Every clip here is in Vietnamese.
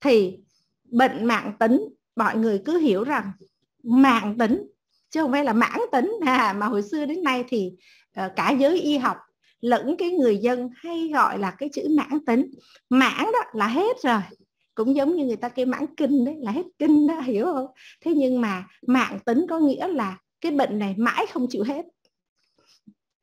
thì bệnh mạng tính mọi người cứ hiểu rằng mạng tính chứ không phải là mãn tính à, mà hồi xưa đến nay thì ờ, cả giới y học lẫn cái người dân hay gọi là cái chữ mãn tính mãn đó là hết rồi cũng giống như người ta kêu mãn kinh đấy là hết kinh đó hiểu không thế nhưng mà mạng tính có nghĩa là cái bệnh này mãi không chịu hết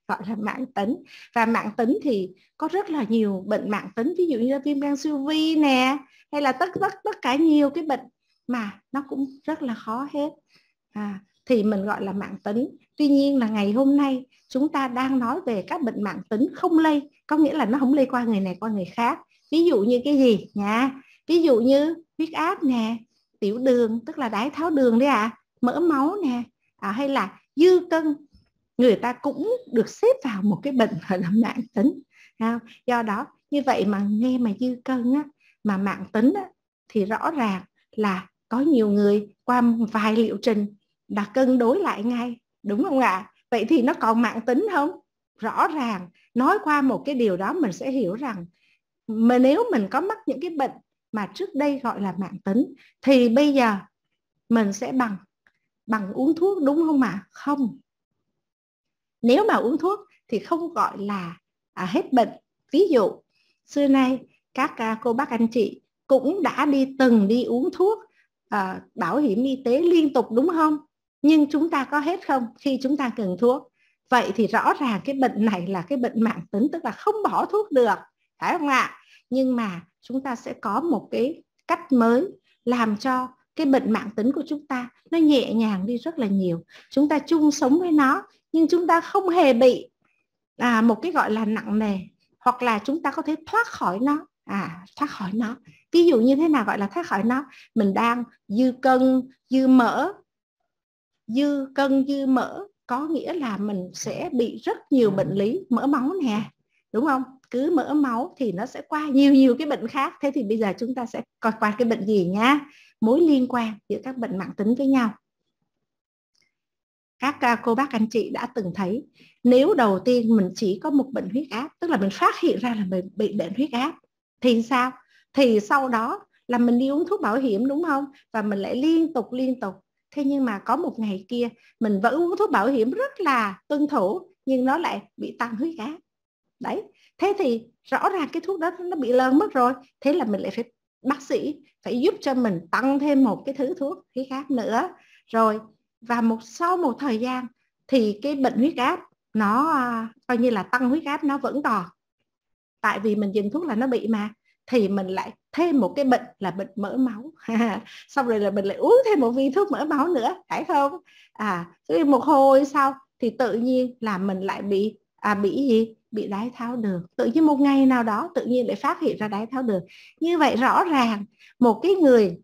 gọi là mãn tính và mạng tính thì có rất là nhiều bệnh mạng tính ví dụ như là viêm gan siêu vi nè hay là tất tất tất cả nhiều cái bệnh mà nó cũng rất là khó hết à, thì mình gọi là mạng tính tuy nhiên là ngày hôm nay chúng ta đang nói về các bệnh mạng tính không lây có nghĩa là nó không lây qua người này qua người khác ví dụ như cái gì nha ví dụ như huyết áp nè tiểu đường tức là đái tháo đường đấy ạ à, mỡ máu nè à, hay là dư cân người ta cũng được xếp vào một cái bệnh gọi là mạng tính à, do đó như vậy mà nghe mà dư cân á mà mạng tính á, thì rõ ràng là có nhiều người qua vài liệu trình đã cân đối lại ngay đúng không ạ vậy thì nó còn mạng tính không rõ ràng nói qua một cái điều đó mình sẽ hiểu rằng mà nếu mình có mắc những cái bệnh mà trước đây gọi là mạng tính thì bây giờ mình sẽ bằng bằng uống thuốc đúng không ạ không nếu mà uống thuốc thì không gọi là à, hết bệnh ví dụ xưa nay các à, cô bác anh chị cũng đã đi từng đi uống thuốc à, bảo hiểm y tế liên tục đúng không nhưng chúng ta có hết không khi chúng ta cần thuốc vậy thì rõ ràng cái bệnh này là cái bệnh mạng tính tức là không bỏ thuốc được phải không ạ nhưng mà chúng ta sẽ có một cái cách mới làm cho cái bệnh mạng tính của chúng ta nó nhẹ nhàng đi rất là nhiều chúng ta chung sống với nó nhưng chúng ta không hề bị à, một cái gọi là nặng nề hoặc là chúng ta có thể thoát khỏi nó à thoát khỏi nó ví dụ như thế nào gọi là thoát khỏi nó mình đang dư cân dư mỡ dư cân dư mỡ có nghĩa là mình sẽ bị rất nhiều bệnh lý mỡ máu nè đúng không cứ mỡ máu thì nó sẽ qua nhiều nhiều cái bệnh khác thế thì bây giờ chúng ta sẽ coi qua cái bệnh gì nhá mối liên quan giữa các bệnh mạng tính với nhau các à, cô bác anh chị đã từng thấy nếu đầu tiên mình chỉ có một bệnh huyết áp tức là mình phát hiện ra là mình bị bệnh huyết áp thì sao thì sau đó là mình đi uống thuốc bảo hiểm đúng không và mình lại liên tục liên tục thế nhưng mà có một ngày kia mình vẫn uống thuốc bảo hiểm rất là tuân thủ nhưng nó lại bị tăng huyết áp đấy thế thì rõ ràng cái thuốc đó nó bị lớn mất rồi thế là mình lại phải bác sĩ phải giúp cho mình tăng thêm một cái thứ thuốc huyết áp nữa rồi và một sau một thời gian thì cái bệnh huyết áp nó à, coi như là tăng huyết áp nó vẫn còn tại vì mình dùng thuốc là nó bị mà thì mình lại thêm một cái bệnh là bệnh mỡ máu xong rồi là mình lại uống thêm một viên thuốc mỡ máu nữa phải không à một hồi sau thì tự nhiên là mình lại bị à, bị gì bị đái tháo đường tự nhiên một ngày nào đó tự nhiên lại phát hiện ra đái tháo đường như vậy rõ ràng một cái người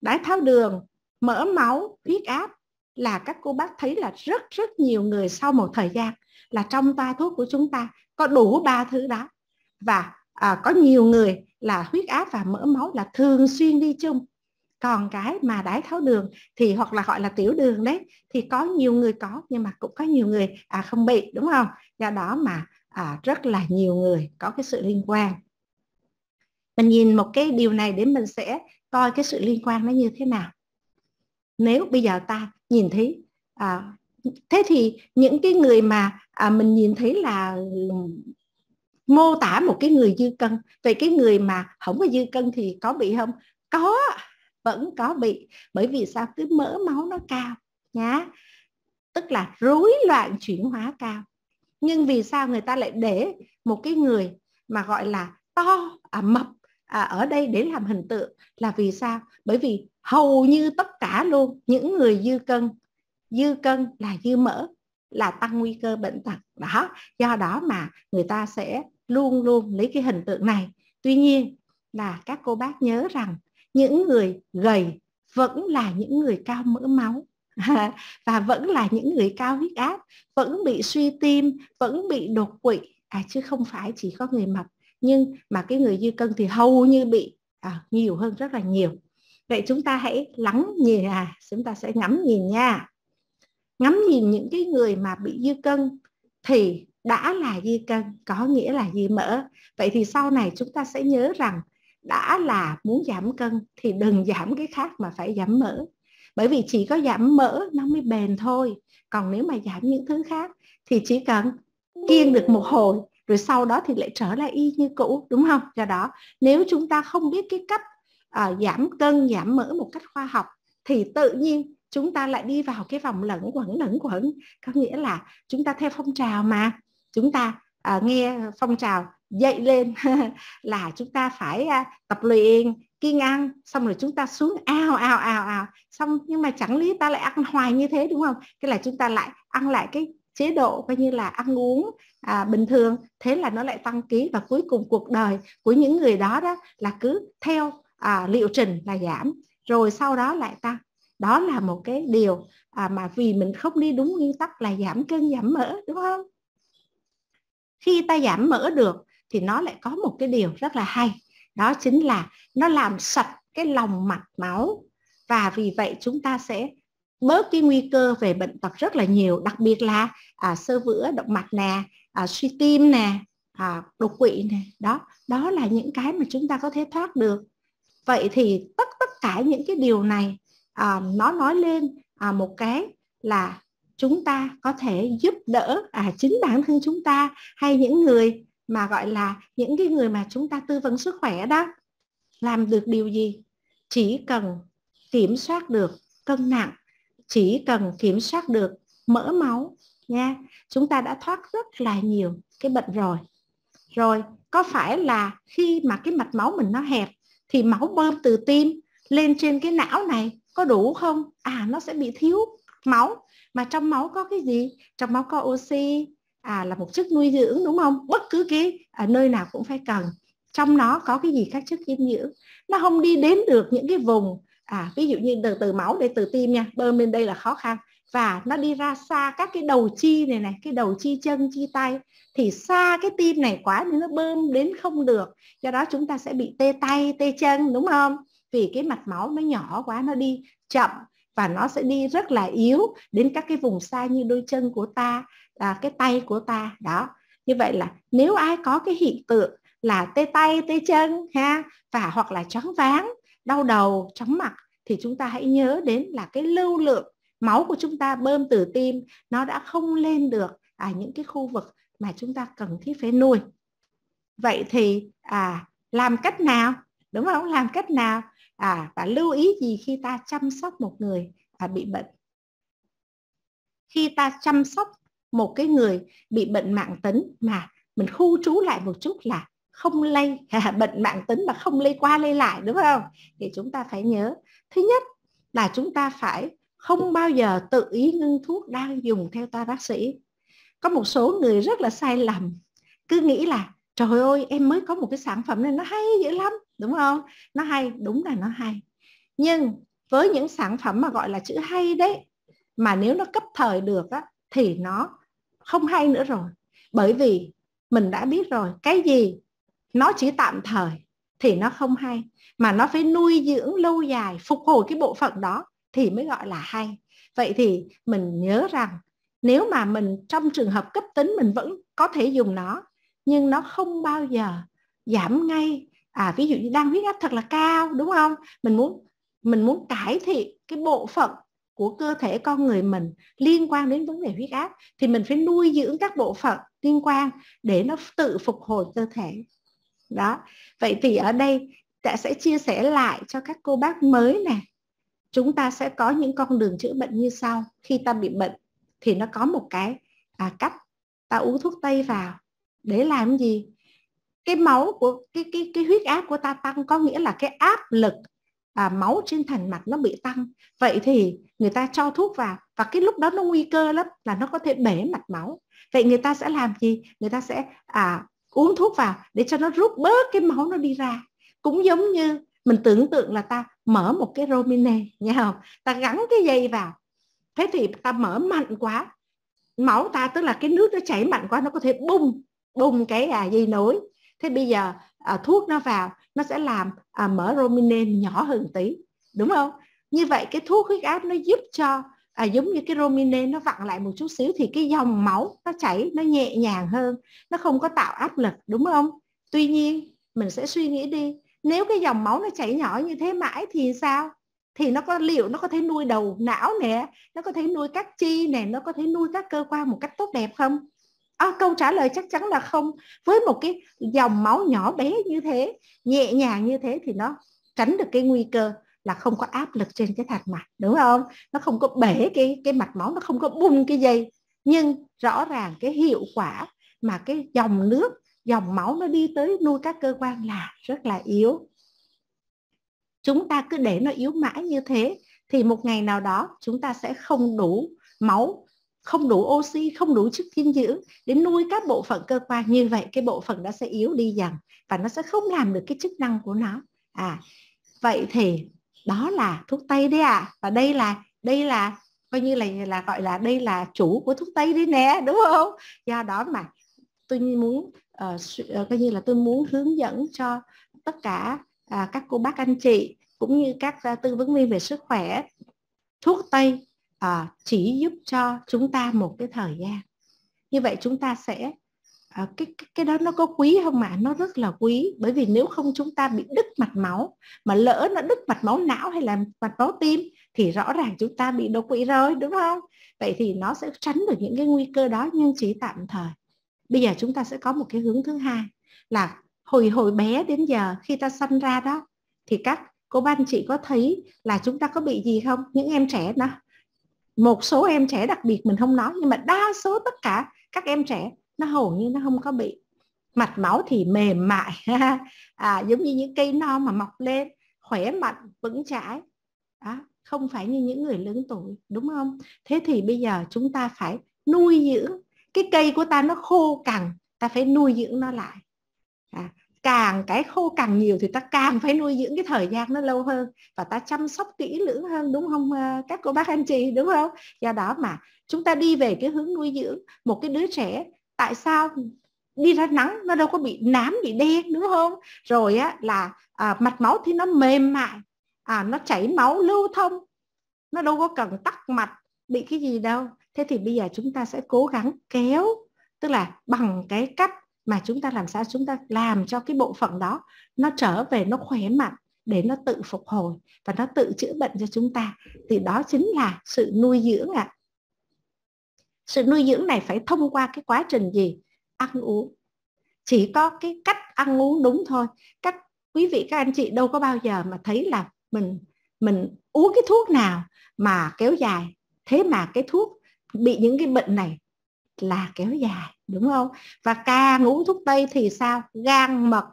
đái tháo đường mỡ máu huyết áp là các cô bác thấy là rất rất nhiều người sau một thời gian là trong toa thuốc của chúng ta có đủ ba thứ đó và à, có nhiều người là huyết áp và mỡ máu là thường xuyên đi chung còn cái mà đái tháo đường thì hoặc là gọi là tiểu đường đấy thì có nhiều người có nhưng mà cũng có nhiều người à, không bị đúng không do đó mà à, rất là nhiều người có cái sự liên quan mình nhìn một cái điều này để mình sẽ coi cái sự liên quan nó như thế nào nếu bây giờ ta nhìn thấy à, thế thì những cái người mà à, mình nhìn thấy là mô tả một cái người dư cân vậy cái người mà không có dư cân thì có bị không có vẫn có bị bởi vì sao cái mỡ máu nó cao nhá tức là rối loạn chuyển hóa cao nhưng vì sao người ta lại để một cái người mà gọi là to à, mập à, ở đây để làm hình tượng là vì sao bởi vì hầu như tất cả luôn những người dư cân dư cân là dư mỡ là tăng nguy cơ bệnh tật đó do đó mà người ta sẽ luôn luôn lấy cái hình tượng này tuy nhiên là các cô bác nhớ rằng những người gầy vẫn là những người cao mỡ máu và vẫn là những người cao huyết áp vẫn bị suy tim vẫn bị đột quỵ à, chứ không phải chỉ có người mập nhưng mà cái người dư cân thì hầu như bị à, nhiều hơn rất là nhiều vậy chúng ta hãy lắng nhìn à chúng ta sẽ ngắm nhìn nha ngắm nhìn những cái người mà bị dư cân thì đã là di cân có nghĩa là di mỡ vậy thì sau này chúng ta sẽ nhớ rằng đã là muốn giảm cân thì đừng giảm cái khác mà phải giảm mỡ bởi vì chỉ có giảm mỡ nó mới bền thôi còn nếu mà giảm những thứ khác thì chỉ cần kiêng được một hồi rồi sau đó thì lại trở lại y như cũ đúng không do đó nếu chúng ta không biết cái cách uh, giảm cân giảm mỡ một cách khoa học thì tự nhiên chúng ta lại đi vào cái vòng lẫn quẩn lẫn quẩn có nghĩa là chúng ta theo phong trào mà chúng ta à, nghe phong trào dậy lên là chúng ta phải à, tập luyện kiêng ăn xong rồi chúng ta xuống ao ao ao ao xong nhưng mà chẳng lý ta lại ăn hoài như thế đúng không cái là chúng ta lại ăn lại cái chế độ coi như là ăn uống à, bình thường thế là nó lại tăng ký và cuối cùng cuộc đời của những người đó đó là cứ theo à, liệu trình là giảm rồi sau đó lại tăng đó là một cái điều à, mà vì mình không đi đúng nguyên tắc là giảm cân giảm mỡ đúng không khi ta giảm mỡ được thì nó lại có một cái điều rất là hay đó chính là nó làm sạch cái lòng mạch máu và vì vậy chúng ta sẽ bớt cái nguy cơ về bệnh tật rất là nhiều đặc biệt là à, sơ vữa động mạch nè à, suy tim nè à, đột quỵ nè đó đó là những cái mà chúng ta có thể thoát được vậy thì tất tất cả những cái điều này à, nó nói lên à, một cái là chúng ta có thể giúp đỡ à, chính bản thân chúng ta hay những người mà gọi là những cái người mà chúng ta tư vấn sức khỏe đó làm được điều gì chỉ cần kiểm soát được cân nặng chỉ cần kiểm soát được mỡ máu nha chúng ta đã thoát rất là nhiều cái bệnh rồi rồi có phải là khi mà cái mạch máu mình nó hẹp thì máu bơm từ tim lên trên cái não này có đủ không à nó sẽ bị thiếu máu mà trong máu có cái gì trong máu có oxy à là một chất nuôi dưỡng đúng không bất cứ cái à, nơi nào cũng phải cần trong nó có cái gì các chất dinh dưỡng nó không đi đến được những cái vùng à ví dụ như từ từ máu để từ tim nha bơm lên đây là khó khăn và nó đi ra xa các cái đầu chi này này cái đầu chi chân chi tay thì xa cái tim này quá nên nó bơm đến không được do đó chúng ta sẽ bị tê tay tê chân đúng không vì cái mạch máu nó nhỏ quá nó đi chậm và nó sẽ đi rất là yếu đến các cái vùng xa như đôi chân của ta à, cái tay của ta đó như vậy là nếu ai có cái hiện tượng là tê tay tê chân ha và hoặc là chóng váng đau đầu chóng mặt thì chúng ta hãy nhớ đến là cái lưu lượng máu của chúng ta bơm từ tim nó đã không lên được à, những cái khu vực mà chúng ta cần thiết phải nuôi vậy thì à, làm cách nào đúng không làm cách nào à và lưu ý gì khi ta chăm sóc một người à, bị bệnh khi ta chăm sóc một cái người bị bệnh mạng tính mà mình khu trú lại một chút là không lây bệnh mạng tính mà không lây qua lây lại đúng không thì chúng ta phải nhớ thứ nhất là chúng ta phải không bao giờ tự ý ngưng thuốc đang dùng theo ta bác sĩ có một số người rất là sai lầm cứ nghĩ là trời ơi em mới có một cái sản phẩm này nó hay dữ lắm đúng không nó hay đúng là nó hay nhưng với những sản phẩm mà gọi là chữ hay đấy mà nếu nó cấp thời được á, thì nó không hay nữa rồi bởi vì mình đã biết rồi cái gì nó chỉ tạm thời thì nó không hay mà nó phải nuôi dưỡng lâu dài phục hồi cái bộ phận đó thì mới gọi là hay vậy thì mình nhớ rằng nếu mà mình trong trường hợp cấp tính mình vẫn có thể dùng nó nhưng nó không bao giờ giảm ngay à ví dụ như đang huyết áp thật là cao đúng không mình muốn mình muốn cải thiện cái bộ phận của cơ thể con người mình liên quan đến vấn đề huyết áp thì mình phải nuôi dưỡng các bộ phận liên quan để nó tự phục hồi cơ thể đó vậy thì ở đây ta sẽ chia sẻ lại cho các cô bác mới nè chúng ta sẽ có những con đường chữa bệnh như sau khi ta bị bệnh thì nó có một cái à, cách ta uống thuốc tây vào để làm gì cái máu của cái cái cái huyết áp của ta tăng có nghĩa là cái áp lực à, máu trên thành mạch nó bị tăng vậy thì người ta cho thuốc vào và cái lúc đó nó nguy cơ lắm là nó có thể bể mạch máu vậy người ta sẽ làm gì người ta sẽ à, uống thuốc vào để cho nó rút bớt cái máu nó đi ra cũng giống như mình tưởng tượng là ta mở một cái romine nghe không ta gắn cái dây vào thế thì ta mở mạnh quá máu ta tức là cái nước nó chảy mạnh quá nó có thể bung bung cái à, dây nối thế bây giờ à, thuốc nó vào nó sẽ làm à, mỡ rominen nhỏ hơn tí đúng không như vậy cái thuốc huyết áp nó giúp cho à, giống như cái rominen nó vặn lại một chút xíu thì cái dòng máu nó chảy nó nhẹ nhàng hơn nó không có tạo áp lực đúng không tuy nhiên mình sẽ suy nghĩ đi nếu cái dòng máu nó chảy nhỏ như thế mãi thì sao thì nó có liệu nó có thể nuôi đầu não nè nó có thể nuôi các chi nè nó có thể nuôi các cơ quan một cách tốt đẹp không à, câu trả lời chắc chắn là không với một cái dòng máu nhỏ bé như thế nhẹ nhàng như thế thì nó tránh được cái nguy cơ là không có áp lực trên cái thạch mạch đúng không nó không có bể cái cái mạch máu nó không có bung cái dây nhưng rõ ràng cái hiệu quả mà cái dòng nước dòng máu nó đi tới nuôi các cơ quan là rất là yếu chúng ta cứ để nó yếu mãi như thế thì một ngày nào đó chúng ta sẽ không đủ máu không đủ oxy, không đủ chất dinh dưỡng để nuôi các bộ phận cơ quan như vậy cái bộ phận đó sẽ yếu đi dần và nó sẽ không làm được cái chức năng của nó. À vậy thì đó là thuốc tây đấy à và đây là đây là coi như là là gọi là đây là chủ của thuốc tây đấy nè đúng không do đó mà tôi muốn uh, coi như là tôi muốn hướng dẫn cho tất cả uh, các cô bác anh chị cũng như các uh, tư vấn viên về sức khỏe thuốc tây à, chỉ giúp cho chúng ta một cái thời gian như vậy chúng ta sẽ à, cái, cái đó nó có quý không mà nó rất là quý bởi vì nếu không chúng ta bị đứt mạch máu mà lỡ nó đứt mạch máu não hay là mạch máu tim thì rõ ràng chúng ta bị đột quỵ rồi đúng không vậy thì nó sẽ tránh được những cái nguy cơ đó nhưng chỉ tạm thời bây giờ chúng ta sẽ có một cái hướng thứ hai là hồi hồi bé đến giờ khi ta sanh ra đó thì các cô ban chị có thấy là chúng ta có bị gì không những em trẻ đó một số em trẻ đặc biệt mình không nói nhưng mà đa số tất cả các em trẻ nó hầu như nó không có bị mạch máu thì mềm mại à, giống như những cây non mà mọc lên khỏe mạnh vững chãi đó, không phải như những người lớn tuổi đúng không thế thì bây giờ chúng ta phải nuôi dưỡng cái cây của ta nó khô cằn ta phải nuôi dưỡng nó lại à, càng cái khô càng nhiều thì ta càng phải nuôi dưỡng cái thời gian nó lâu hơn và ta chăm sóc kỹ lưỡng hơn đúng không ờ, các cô bác anh chị đúng không do đó mà chúng ta đi về cái hướng nuôi dưỡng một cái đứa trẻ tại sao đi ra nắng nó đâu có bị nám bị đen đúng không rồi á là à, mạch máu thì nó mềm mại à, nó chảy máu lưu thông nó đâu có cần tắc mạch bị cái gì đâu thế thì bây giờ chúng ta sẽ cố gắng kéo tức là bằng cái cách mà chúng ta làm sao chúng ta làm cho cái bộ phận đó nó trở về nó khỏe mạnh để nó tự phục hồi và nó tự chữa bệnh cho chúng ta thì đó chính là sự nuôi dưỡng ạ à. sự nuôi dưỡng này phải thông qua cái quá trình gì ăn uống chỉ có cái cách ăn uống đúng thôi các quý vị các anh chị đâu có bao giờ mà thấy là mình mình uống cái thuốc nào mà kéo dài thế mà cái thuốc bị những cái bệnh này là kéo dài đúng không và càng uống thuốc tây thì sao gan mật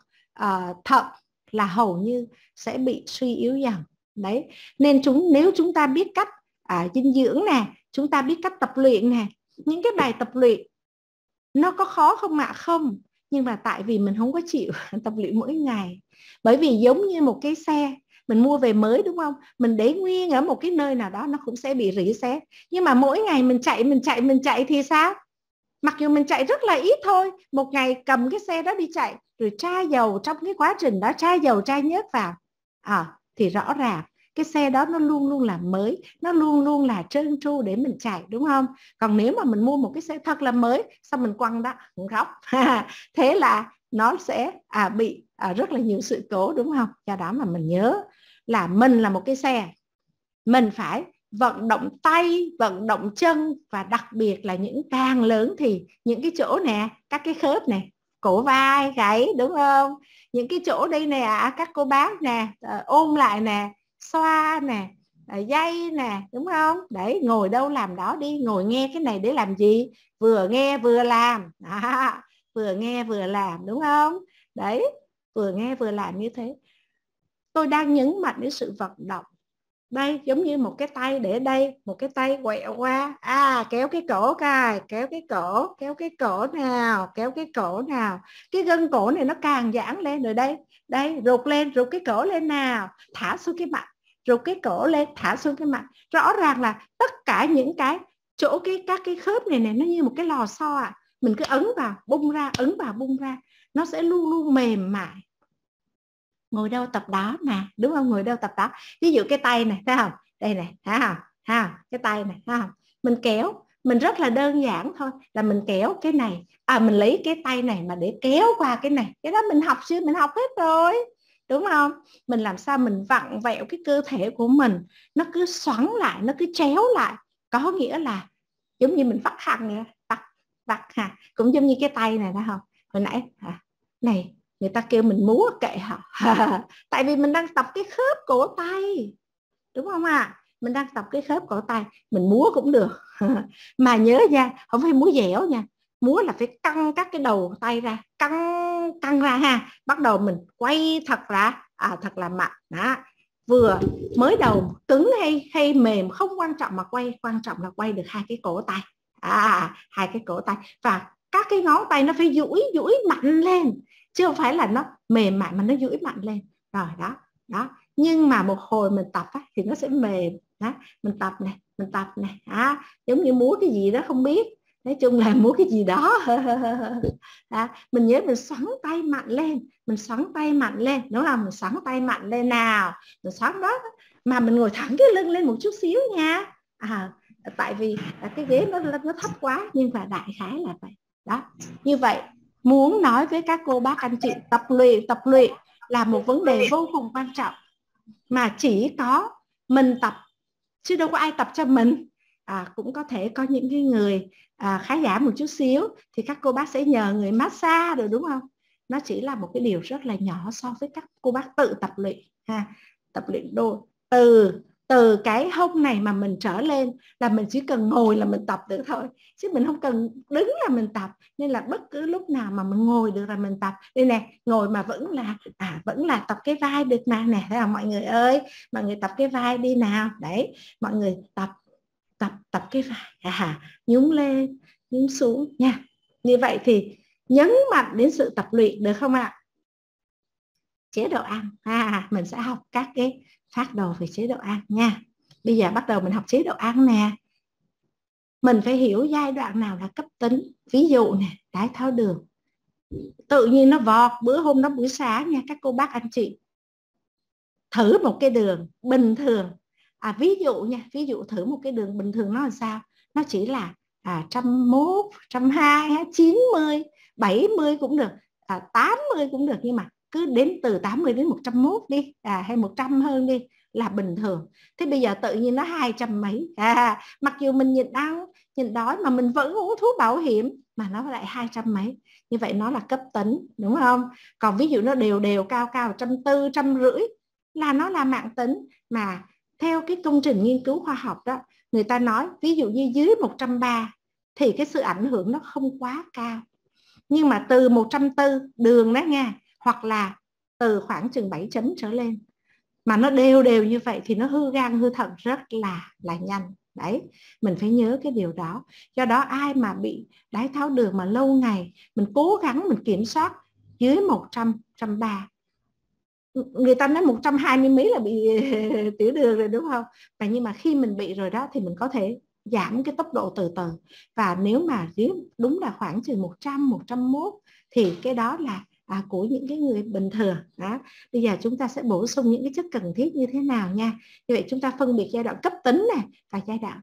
uh, thận là hầu như sẽ bị suy yếu dần đấy nên chúng nếu chúng ta biết cách à, dinh dưỡng nè chúng ta biết cách tập luyện nè những cái bài tập luyện nó có khó không ạ à? không nhưng mà tại vì mình không có chịu tập luyện mỗi ngày bởi vì giống như một cái xe mình mua về mới đúng không mình để nguyên ở một cái nơi nào đó nó cũng sẽ bị rỉ sét nhưng mà mỗi ngày mình chạy mình chạy mình chạy thì sao mặc dù mình chạy rất là ít thôi một ngày cầm cái xe đó đi chạy rồi tra dầu trong cái quá trình đó tra dầu tra nhớt vào à, thì rõ ràng cái xe đó nó luôn luôn là mới nó luôn luôn là trơn tru để mình chạy đúng không còn nếu mà mình mua một cái xe thật là mới xong mình quăng đó góc thế là nó sẽ à, bị à, rất là nhiều sự cố đúng không do đó mà mình nhớ là mình là một cái xe mình phải vận động tay vận động chân và đặc biệt là những càng lớn thì những cái chỗ nè các cái khớp này cổ vai gáy đúng không những cái chỗ đây nè các cô bác nè ờ, ôm lại nè xoa nè ờ, dây nè đúng không Đấy ngồi đâu làm đó đi ngồi nghe cái này để làm gì vừa nghe vừa làm đó. vừa nghe vừa làm đúng không đấy vừa nghe vừa làm như thế tôi đang nhấn mạnh đến sự vận động đây giống như một cái tay để đây một cái tay quẹo qua à kéo cái cổ cài kéo cái cổ kéo cái cổ nào kéo cái cổ nào cái gân cổ này nó càng giãn lên rồi đây đây rụt lên rụt cái cổ lên nào thả xuống cái mặt rụt cái cổ lên thả xuống cái mặt rõ ràng là tất cả những cái chỗ cái các cái khớp này này nó như một cái lò xo à mình cứ ấn vào bung ra ấn vào bung ra nó sẽ luôn luôn mềm mại ngồi đâu tập đó mà đúng không ngồi đâu tập đó ví dụ cái tay này thấy không đây này thấy không ha cái tay này thấy không mình kéo mình rất là đơn giản thôi là mình kéo cái này à mình lấy cái tay này mà để kéo qua cái này cái đó mình học xưa mình học hết rồi đúng không mình làm sao mình vặn vẹo cái cơ thể của mình nó cứ xoắn lại nó cứ chéo lại có nghĩa là giống như mình vắt hàng nè vặt vặt hà cũng giống như cái tay này đó không hồi nãy hả à, này người ta kêu mình múa kệ hả tại vì mình đang tập cái khớp cổ tay đúng không ạ à? mình đang tập cái khớp cổ tay mình múa cũng được mà nhớ nha không phải múa dẻo nha múa là phải căng các cái đầu tay ra căng căng ra ha bắt đầu mình quay thật là à, thật là mạnh đó vừa mới đầu cứng hay hay mềm không quan trọng mà quay quan trọng là quay được hai cái cổ tay à hai cái cổ tay và các cái ngón tay nó phải duỗi duỗi mạnh lên chứ không phải là nó mềm mại mà nó duỗi mạnh lên rồi đó đó nhưng mà một hồi mình tập á, thì nó sẽ mềm đó mình tập này mình tập này à, giống như múa cái gì đó không biết nói chung là múa cái gì đó à, mình nhớ mình xoắn tay mạnh lên mình xoắn tay mạnh lên đúng không mình xoắn tay mạnh lên nào mình xoắn đó mà mình ngồi thẳng cái lưng lên một chút xíu nha à, tại vì cái ghế nó nó thấp quá nhưng mà đại khái là vậy đó như vậy muốn nói với các cô bác anh chị tập luyện tập luyện là một vấn đề vô cùng quan trọng mà chỉ có mình tập chứ đâu có ai tập cho mình à, cũng có thể có những cái người à, khá giả một chút xíu thì các cô bác sẽ nhờ người massage được đúng không nó chỉ là một cái điều rất là nhỏ so với các cô bác tự tập luyện ha tập luyện đôi từ từ cái hông này mà mình trở lên là mình chỉ cần ngồi là mình tập được thôi chứ mình không cần đứng là mình tập nên là bất cứ lúc nào mà mình ngồi được là mình tập đây nè ngồi mà vẫn là à vẫn là tập cái vai được mà nè thế không mọi người ơi mọi người tập cái vai đi nào đấy mọi người tập tập tập cái vai à, nhún lên nhún xuống nha như vậy thì nhấn mạnh đến sự tập luyện được không ạ chế độ ăn à mình sẽ học các cái phát đồ về chế độ ăn nha bây giờ bắt đầu mình học chế độ ăn nè mình phải hiểu giai đoạn nào là cấp tính ví dụ nè đái tháo đường tự nhiên nó vọt bữa hôm đó buổi sáng nha các cô bác anh chị thử một cái đường bình thường à ví dụ nha ví dụ thử một cái đường bình thường nó là sao nó chỉ là à, trăm mốt trăm hai chín mươi bảy mươi cũng được à, tám mươi cũng được nhưng mà cứ đến từ 80 đến 101 đi à, hay 100 hơn đi là bình thường thế bây giờ tự nhiên nó hai trăm mấy à, mặc dù mình nhìn đau nhìn đói mà mình vẫn uống thuốc bảo hiểm mà nó lại hai trăm mấy như vậy nó là cấp tính đúng không còn ví dụ nó đều đều cao cao trăm tư trăm rưỡi là nó là mạng tính mà theo cái công trình nghiên cứu khoa học đó người ta nói ví dụ như dưới 130 thì cái sự ảnh hưởng nó không quá cao nhưng mà từ 104 đường đó nha hoặc là từ khoảng chừng 7 chấm trở lên mà nó đều đều như vậy thì nó hư gan hư thận rất là là nhanh đấy mình phải nhớ cái điều đó do đó ai mà bị đái tháo đường mà lâu ngày mình cố gắng mình kiểm soát dưới 100 130 người ta nói 120 mấy là bị tiểu đường rồi đúng không và nhưng mà khi mình bị rồi đó thì mình có thể giảm cái tốc độ từ từ và nếu mà dưới đúng là khoảng chừng 100 101 thì cái đó là à, của những cái người bình thường đó bây giờ chúng ta sẽ bổ sung những cái chất cần thiết như thế nào nha như vậy chúng ta phân biệt giai đoạn cấp tính này và giai đoạn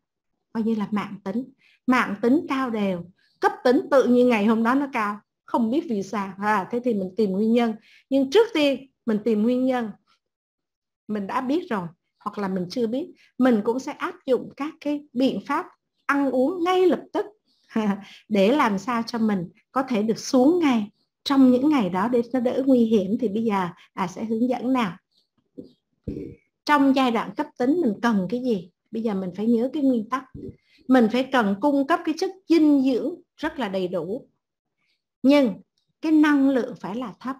coi như là mạng tính mạng tính cao đều cấp tính tự nhiên ngày hôm đó nó cao không biết vì sao à, thế thì mình tìm nguyên nhân nhưng trước tiên mình tìm nguyên nhân mình đã biết rồi hoặc là mình chưa biết mình cũng sẽ áp dụng các cái biện pháp ăn uống ngay lập tức để làm sao cho mình có thể được xuống ngay trong những ngày đó để nó đỡ nguy hiểm thì bây giờ à sẽ hướng dẫn nào trong giai đoạn cấp tính mình cần cái gì bây giờ mình phải nhớ cái nguyên tắc mình phải cần cung cấp cái chất dinh dưỡng rất là đầy đủ nhưng cái năng lượng phải là thấp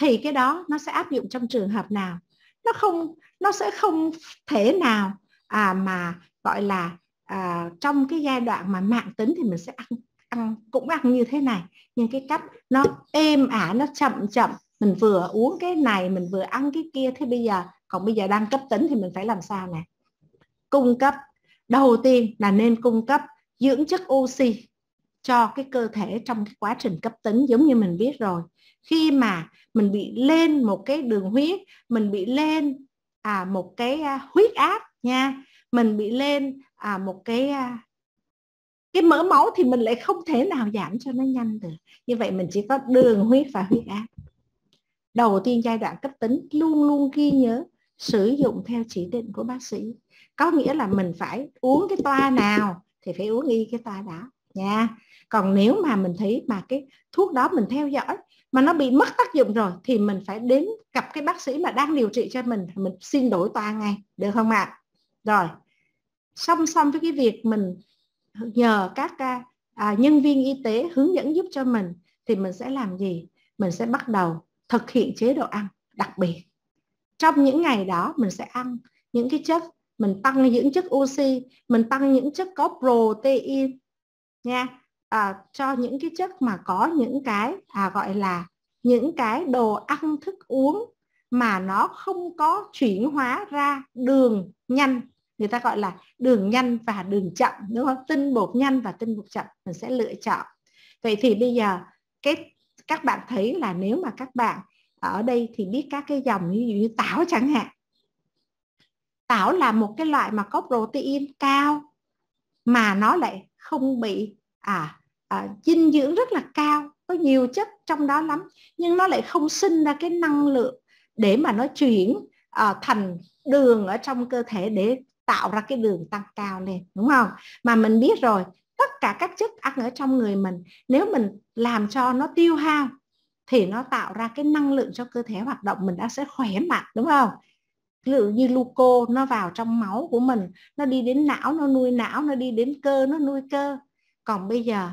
thì cái đó nó sẽ áp dụng trong trường hợp nào nó không nó sẽ không thể nào à mà gọi là à, trong cái giai đoạn mà mạng tính thì mình sẽ ăn ăn cũng ăn như thế này nhưng cái cách nó êm ả nó chậm chậm mình vừa uống cái này mình vừa ăn cái kia thế bây giờ còn bây giờ đang cấp tính thì mình phải làm sao nè cung cấp đầu tiên là nên cung cấp dưỡng chất oxy cho cái cơ thể trong cái quá trình cấp tính giống như mình biết rồi khi mà mình bị lên một cái đường huyết mình bị lên à, một cái à, huyết áp nha mình bị lên à, một cái à, cái mỡ máu thì mình lại không thể nào giảm cho nó nhanh được như vậy mình chỉ có đường huyết và huyết áp đầu tiên giai đoạn cấp tính luôn luôn ghi nhớ sử dụng theo chỉ định của bác sĩ có nghĩa là mình phải uống cái toa nào thì phải uống y cái toa đó nha còn nếu mà mình thấy mà cái thuốc đó mình theo dõi mà nó bị mất tác dụng rồi thì mình phải đến gặp cái bác sĩ mà đang điều trị cho mình mình xin đổi toa ngay được không ạ à? rồi song song với cái việc mình nhờ các à, nhân viên y tế hướng dẫn giúp cho mình thì mình sẽ làm gì mình sẽ bắt đầu thực hiện chế độ ăn đặc biệt trong những ngày đó mình sẽ ăn những cái chất mình tăng những chất oxy mình tăng những chất có protein nha à, cho những cái chất mà có những cái à, gọi là những cái đồ ăn thức uống mà nó không có chuyển hóa ra đường nhanh người ta gọi là đường nhanh và đường chậm đúng không tinh bột nhanh và tinh bột chậm mình sẽ lựa chọn vậy thì bây giờ cái các bạn thấy là nếu mà các bạn ở đây thì biết các cái dòng như, như táo chẳng hạn táo là một cái loại mà có protein cao mà nó lại không bị à, à dinh dưỡng rất là cao có nhiều chất trong đó lắm nhưng nó lại không sinh ra cái năng lượng để mà nó chuyển à, thành đường ở trong cơ thể để tạo ra cái đường tăng cao lên đúng không mà mình biết rồi tất cả các chất ăn ở trong người mình nếu mình làm cho nó tiêu hao thì nó tạo ra cái năng lượng cho cơ thể hoạt động mình đã sẽ khỏe mạnh đúng không ví dụ như gluco nó vào trong máu của mình nó đi đến não nó nuôi não nó đi đến cơ nó nuôi cơ còn bây giờ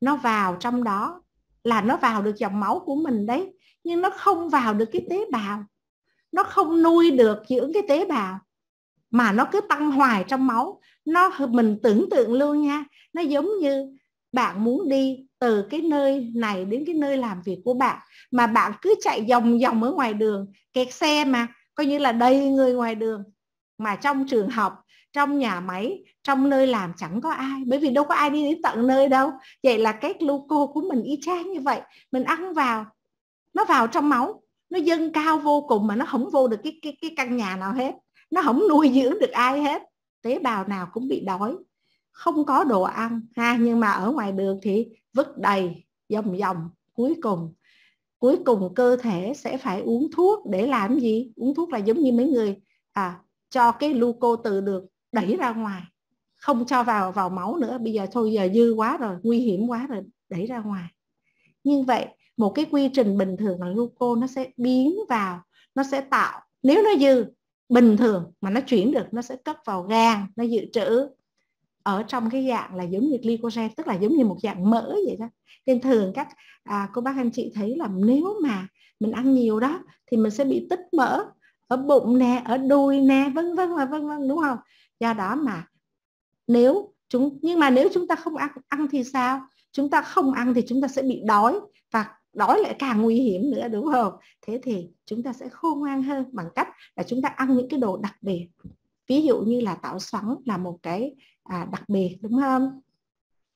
nó vào trong đó là nó vào được dòng máu của mình đấy nhưng nó không vào được cái tế bào nó không nuôi được dưỡng cái tế bào mà nó cứ tăng hoài trong máu nó mình tưởng tượng luôn nha nó giống như bạn muốn đi từ cái nơi này đến cái nơi làm việc của bạn mà bạn cứ chạy vòng vòng ở ngoài đường kẹt xe mà coi như là đầy người ngoài đường mà trong trường học trong nhà máy trong nơi làm chẳng có ai bởi vì đâu có ai đi đến tận nơi đâu vậy là cái gluco của mình y chang như vậy mình ăn vào nó vào trong máu nó dâng cao vô cùng mà nó không vô được cái cái cái căn nhà nào hết nó không nuôi dưỡng được ai hết tế bào nào cũng bị đói không có đồ ăn ha nhưng mà ở ngoài đường thì vứt đầy dòng dòng cuối cùng cuối cùng cơ thể sẽ phải uống thuốc để làm gì uống thuốc là giống như mấy người à, cho cái gluco từ được đẩy ra ngoài không cho vào vào máu nữa bây giờ thôi giờ dư quá rồi nguy hiểm quá rồi đẩy ra ngoài như vậy một cái quy trình bình thường là gluco nó sẽ biến vào nó sẽ tạo nếu nó dư bình thường mà nó chuyển được nó sẽ cấp vào gan nó dự trữ ở trong cái dạng là giống như glycogen tức là giống như một dạng mỡ vậy đó nên thường các à, cô bác anh chị thấy là nếu mà mình ăn nhiều đó thì mình sẽ bị tích mỡ ở bụng nè ở đùi nè vân vân và vân vân đúng không do đó mà nếu chúng nhưng mà nếu chúng ta không ăn ăn thì sao chúng ta không ăn thì chúng ta sẽ bị đói và đói lại càng nguy hiểm nữa đúng không thế thì chúng ta sẽ khôn ngoan hơn bằng cách là chúng ta ăn những cái đồ đặc biệt ví dụ như là tảo xoắn là một cái à, đặc biệt đúng không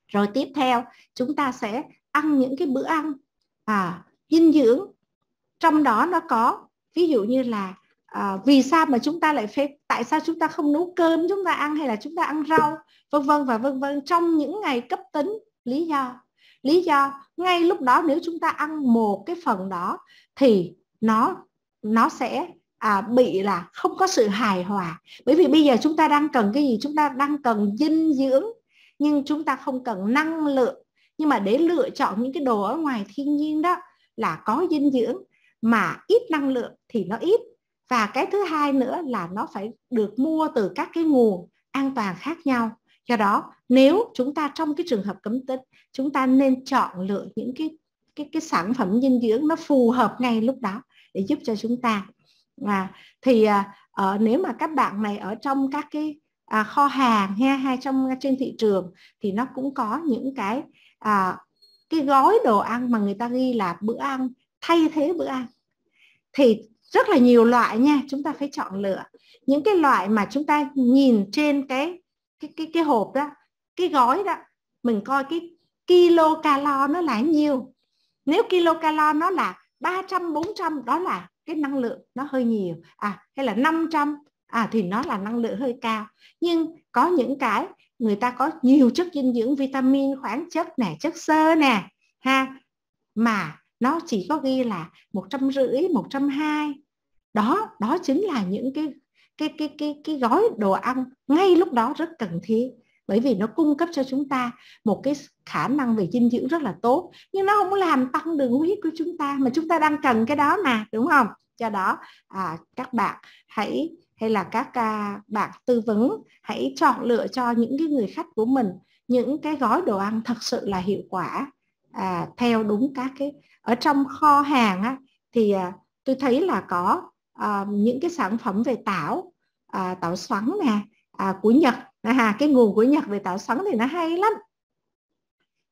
rồi tiếp theo chúng ta sẽ ăn những cái bữa ăn à, dinh dưỡng trong đó nó có ví dụ như là à, vì sao mà chúng ta lại phải tại sao chúng ta không nấu cơm chúng ta ăn hay là chúng ta ăn rau vân vân và vân vân trong những ngày cấp tính lý do Lý do ngay lúc đó nếu chúng ta ăn một cái phần đó thì nó nó sẽ à, bị là không có sự hài hòa. Bởi vì bây giờ chúng ta đang cần cái gì? Chúng ta đang cần dinh dưỡng nhưng chúng ta không cần năng lượng. Nhưng mà để lựa chọn những cái đồ ở ngoài thiên nhiên đó là có dinh dưỡng mà ít năng lượng thì nó ít. Và cái thứ hai nữa là nó phải được mua từ các cái nguồn an toàn khác nhau. Do đó nếu chúng ta trong cái trường hợp cấm tính chúng ta nên chọn lựa những cái cái cái sản phẩm dinh dưỡng nó phù hợp ngay lúc đó để giúp cho chúng ta và thì uh, nếu mà các bạn này ở trong các cái uh, kho hàng ha hay trong trên thị trường thì nó cũng có những cái uh, cái gói đồ ăn mà người ta ghi là bữa ăn thay thế bữa ăn thì rất là nhiều loại nha chúng ta phải chọn lựa những cái loại mà chúng ta nhìn trên cái cái cái cái hộp đó cái gói đó mình coi cái kilo calo nó là nhiêu nếu kilo calo nó là 300 400 đó là cái năng lượng nó hơi nhiều à hay là 500 à thì nó là năng lượng hơi cao nhưng có những cái người ta có nhiều chất dinh dưỡng vitamin khoáng chất nè chất xơ nè ha mà nó chỉ có ghi là một trăm rưỡi một trăm hai đó đó chính là những cái cái cái cái cái gói đồ ăn ngay lúc đó rất cần thiết bởi vì nó cung cấp cho chúng ta một cái khả năng về dinh dưỡng rất là tốt nhưng nó không có làm tăng đường huyết của chúng ta mà chúng ta đang cần cái đó mà đúng không do đó à, các bạn hãy hay là các à, bạn tư vấn hãy chọn lựa cho những cái người khách của mình những cái gói đồ ăn thật sự là hiệu quả à, theo đúng các cái ở trong kho hàng á, thì à, tôi thấy là có à, những cái sản phẩm về tảo à, tảo xoắn nè à, của nhật à, cái nguồn của nhật về tạo sóng thì nó hay lắm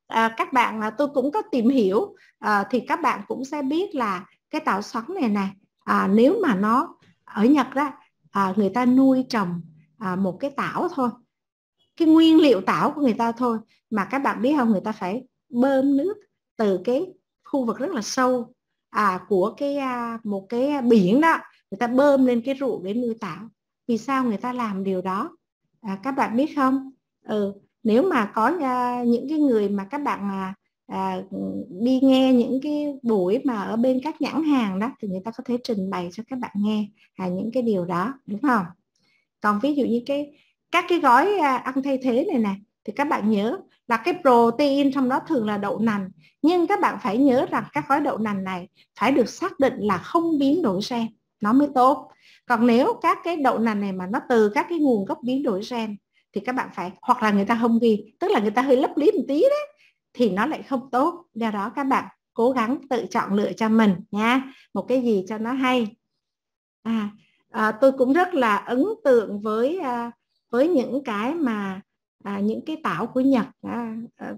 à, các bạn à, tôi cũng có tìm hiểu à, thì các bạn cũng sẽ biết là cái tạo sóng này này à, nếu mà nó ở nhật đó à, người ta nuôi trồng à, một cái tảo thôi cái nguyên liệu tảo của người ta thôi mà các bạn biết không người ta phải bơm nước từ cái khu vực rất là sâu à, của cái à, một cái biển đó người ta bơm lên cái ruộng để nuôi tảo vì sao người ta làm điều đó à, các bạn biết không ừ nếu mà có uh, những cái người mà các bạn mà à, đi nghe những cái buổi mà ở bên các nhãn hàng đó thì người ta có thể trình bày cho các bạn nghe à, những cái điều đó đúng không còn ví dụ như cái các cái gói à, ăn thay thế này nè thì các bạn nhớ là cái protein trong đó thường là đậu nành nhưng các bạn phải nhớ rằng các gói đậu nành này phải được xác định là không biến đổi gen nó mới tốt còn nếu các cái đậu nành này mà nó từ các cái nguồn gốc biến đổi gen thì các bạn phải hoặc là người ta không ghi tức là người ta hơi lấp lý một tí đấy thì nó lại không tốt do đó các bạn cố gắng tự chọn lựa cho mình nha một cái gì cho nó hay à, à tôi cũng rất là ấn tượng với à, với những cái mà à, những cái tảo của nhật à, à,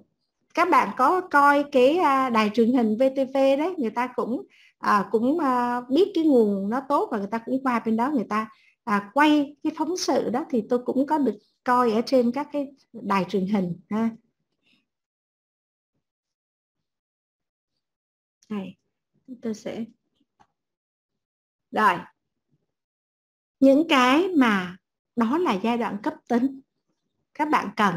các bạn có coi cái à, đài truyền hình VTV đấy người ta cũng à, cũng à, biết cái nguồn nó tốt và người ta cũng qua bên đó người ta à, quay cái phóng sự đó thì tôi cũng có được coi ở trên các cái đài truyền hình ha này tôi sẽ rồi những cái mà đó là giai đoạn cấp tính các bạn cần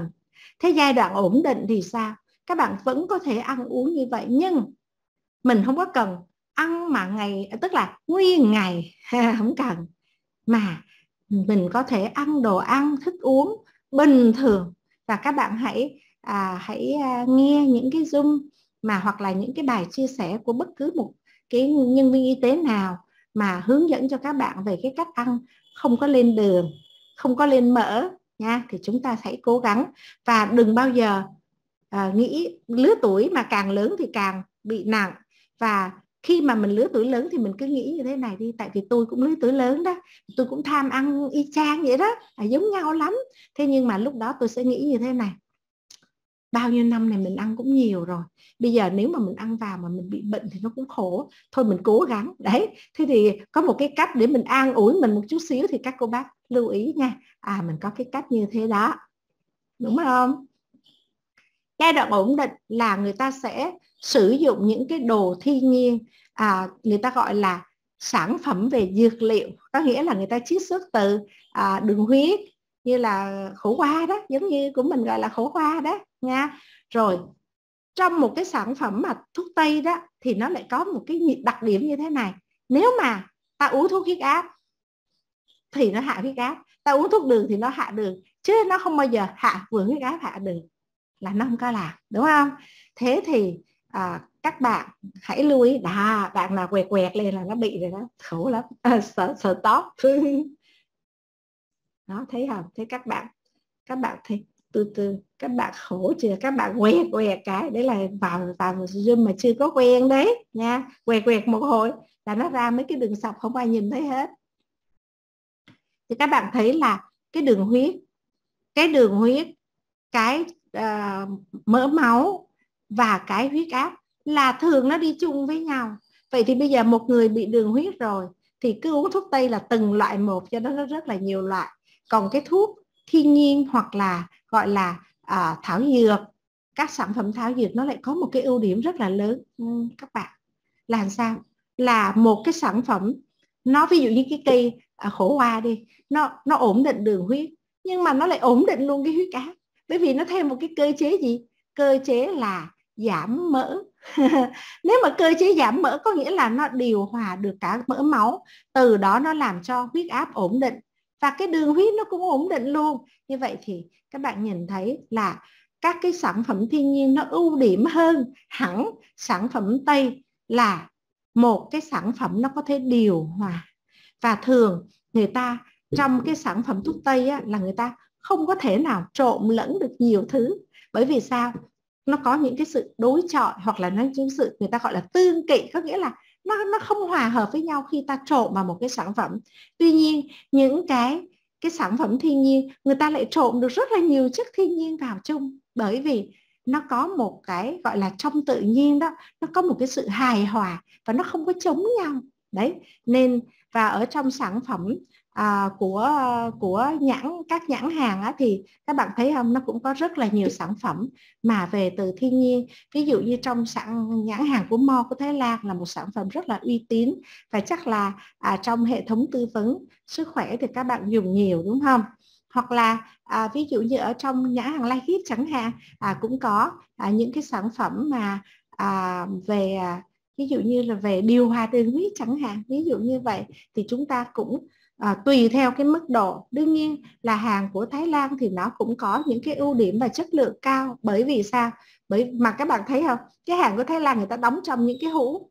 thế giai đoạn ổn định thì sao các bạn vẫn có thể ăn uống như vậy nhưng mình không có cần ăn mà ngày tức là nguyên ngày không cần mà mình có thể ăn đồ ăn thức uống bình thường và các bạn hãy à, hãy à, nghe những cái zoom mà hoặc là những cái bài chia sẻ của bất cứ một cái nhân viên y tế nào mà hướng dẫn cho các bạn về cái cách ăn không có lên đường không có lên mỡ nha thì chúng ta hãy cố gắng và đừng bao giờ à, nghĩ lứa tuổi mà càng lớn thì càng bị nặng và khi mà mình lứa tuổi lớn thì mình cứ nghĩ như thế này đi tại vì tôi cũng lứa tuổi lớn đó tôi cũng tham ăn y chang vậy đó à, giống nhau lắm thế nhưng mà lúc đó tôi sẽ nghĩ như thế này bao nhiêu năm này mình ăn cũng nhiều rồi bây giờ nếu mà mình ăn vào mà mình bị bệnh thì nó cũng khổ thôi mình cố gắng đấy thế thì có một cái cách để mình an ủi mình một chút xíu thì các cô bác lưu ý nha à mình có cái cách như thế đó đúng không giai đoạn ổn định là người ta sẽ sử dụng những cái đồ thiên nhiên à, người ta gọi là sản phẩm về dược liệu có nghĩa là người ta chiết xuất từ à, đường huyết như là khổ qua đó giống như của mình gọi là khổ qua đó nha rồi trong một cái sản phẩm mà thuốc tây đó thì nó lại có một cái đặc điểm như thế này nếu mà ta uống thuốc huyết áp thì nó hạ huyết áp ta uống thuốc đường thì nó hạ đường chứ nó không bao giờ hạ vừa huyết áp hạ đường là nó không có làm đúng không thế thì à, các bạn hãy lưu ý là bạn nào quẹt quẹt lên là nó bị rồi đó khổ lắm à, sợ sợ tóc đó thấy không thế các bạn các bạn thì từ từ các bạn khổ chưa các bạn quẹt quẹt cái đấy là vào vào zoom mà chưa có quen đấy nha quẹt quẹt một hồi là nó ra mấy cái đường sọc không ai nhìn thấy hết thì các bạn thấy là cái đường huyết cái đường huyết cái uh, mỡ máu và cái huyết áp là thường nó đi chung với nhau vậy thì bây giờ một người bị đường huyết rồi thì cứ uống thuốc tây là từng loại một cho nó rất là nhiều loại còn cái thuốc thiên nhiên hoặc là gọi là uh, thảo dược các sản phẩm thảo dược nó lại có một cái ưu điểm rất là lớn ừ, các bạn là sao là một cái sản phẩm nó ví dụ như cái cây ờ, khổ hoa đi nó nó ổn định đường huyết nhưng mà nó lại ổn định luôn cái huyết áp bởi vì nó thêm một cái cơ chế gì cơ chế là giảm mỡ nếu mà cơ chế giảm mỡ có nghĩa là nó điều hòa được cả mỡ máu từ đó nó làm cho huyết áp ổn định và cái đường huyết nó cũng ổn định luôn như vậy thì các bạn nhìn thấy là các cái sản phẩm thiên nhiên nó ưu điểm hơn hẳn sản phẩm tây là một cái sản phẩm nó có thể điều hòa và thường người ta trong cái sản phẩm thuốc tây á, là người ta không có thể nào trộn lẫn được nhiều thứ bởi vì sao nó có những cái sự đối chọi hoặc là nó những sự người ta gọi là tương kỵ có nghĩa là nó nó không hòa hợp với nhau khi ta trộn vào một cái sản phẩm tuy nhiên những cái cái sản phẩm thiên nhiên người ta lại trộn được rất là nhiều chất thiên nhiên vào chung bởi vì nó có một cái gọi là trong tự nhiên đó nó có một cái sự hài hòa và nó không có chống nhau đấy nên và ở trong sản phẩm à, của của nhãn các nhãn hàng á, thì các bạn thấy không nó cũng có rất là nhiều sản phẩm mà về từ thiên nhiên ví dụ như trong sản nhãn hàng của Mo của Thái Lan là một sản phẩm rất là uy tín và chắc là à, trong hệ thống tư vấn sức khỏe thì các bạn dùng nhiều đúng không hoặc là à, ví dụ như ở trong nhãn hàng Lai Hip chẳng hạn à, cũng có à, những cái sản phẩm mà à, về à, ví dụ như là về điều hòa tiền huyết chẳng hạn ví dụ như vậy thì chúng ta cũng à, tùy theo cái mức độ đương nhiên là hàng của Thái Lan thì nó cũng có những cái ưu điểm và chất lượng cao bởi vì sao bởi mà các bạn thấy không cái hàng của Thái Lan người ta đóng trong những cái hũ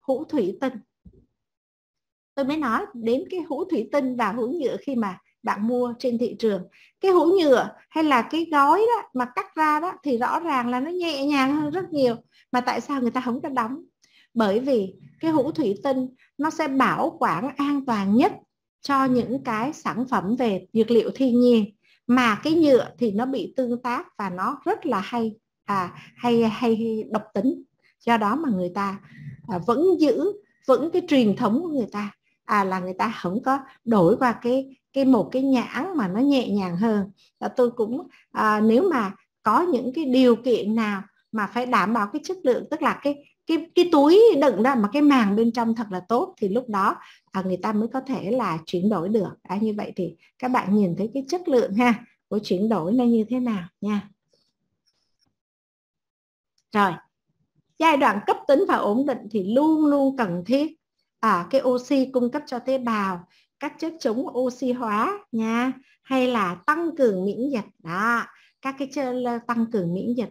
hũ thủy tinh tôi mới nói đến cái hũ thủy tinh và hũ nhựa khi mà bạn mua trên thị trường cái hũ nhựa hay là cái gói đó mà cắt ra đó thì rõ ràng là nó nhẹ nhàng hơn rất nhiều mà tại sao người ta không có đóng bởi vì cái hũ thủy tinh nó sẽ bảo quản an toàn nhất cho những cái sản phẩm về dược liệu thiên nhiên mà cái nhựa thì nó bị tương tác và nó rất là hay à hay hay độc tính do đó mà người ta à, vẫn giữ vẫn cái truyền thống của người ta à là người ta không có đổi qua cái cái một cái nhãn mà nó nhẹ nhàng hơn à, tôi cũng à, nếu mà có những cái điều kiện nào mà phải đảm bảo cái chất lượng tức là cái cái cái túi đựng đó mà cái màng bên trong thật là tốt thì lúc đó à, người ta mới có thể là chuyển đổi được à, như vậy thì các bạn nhìn thấy cái chất lượng ha của chuyển đổi nó như thế nào nha rồi giai đoạn cấp tính và ổn định thì luôn luôn cần thiết à, cái oxy cung cấp cho tế bào các chất chống oxy hóa nha hay là tăng cường miễn dịch đó các cái chất tăng cường miễn dịch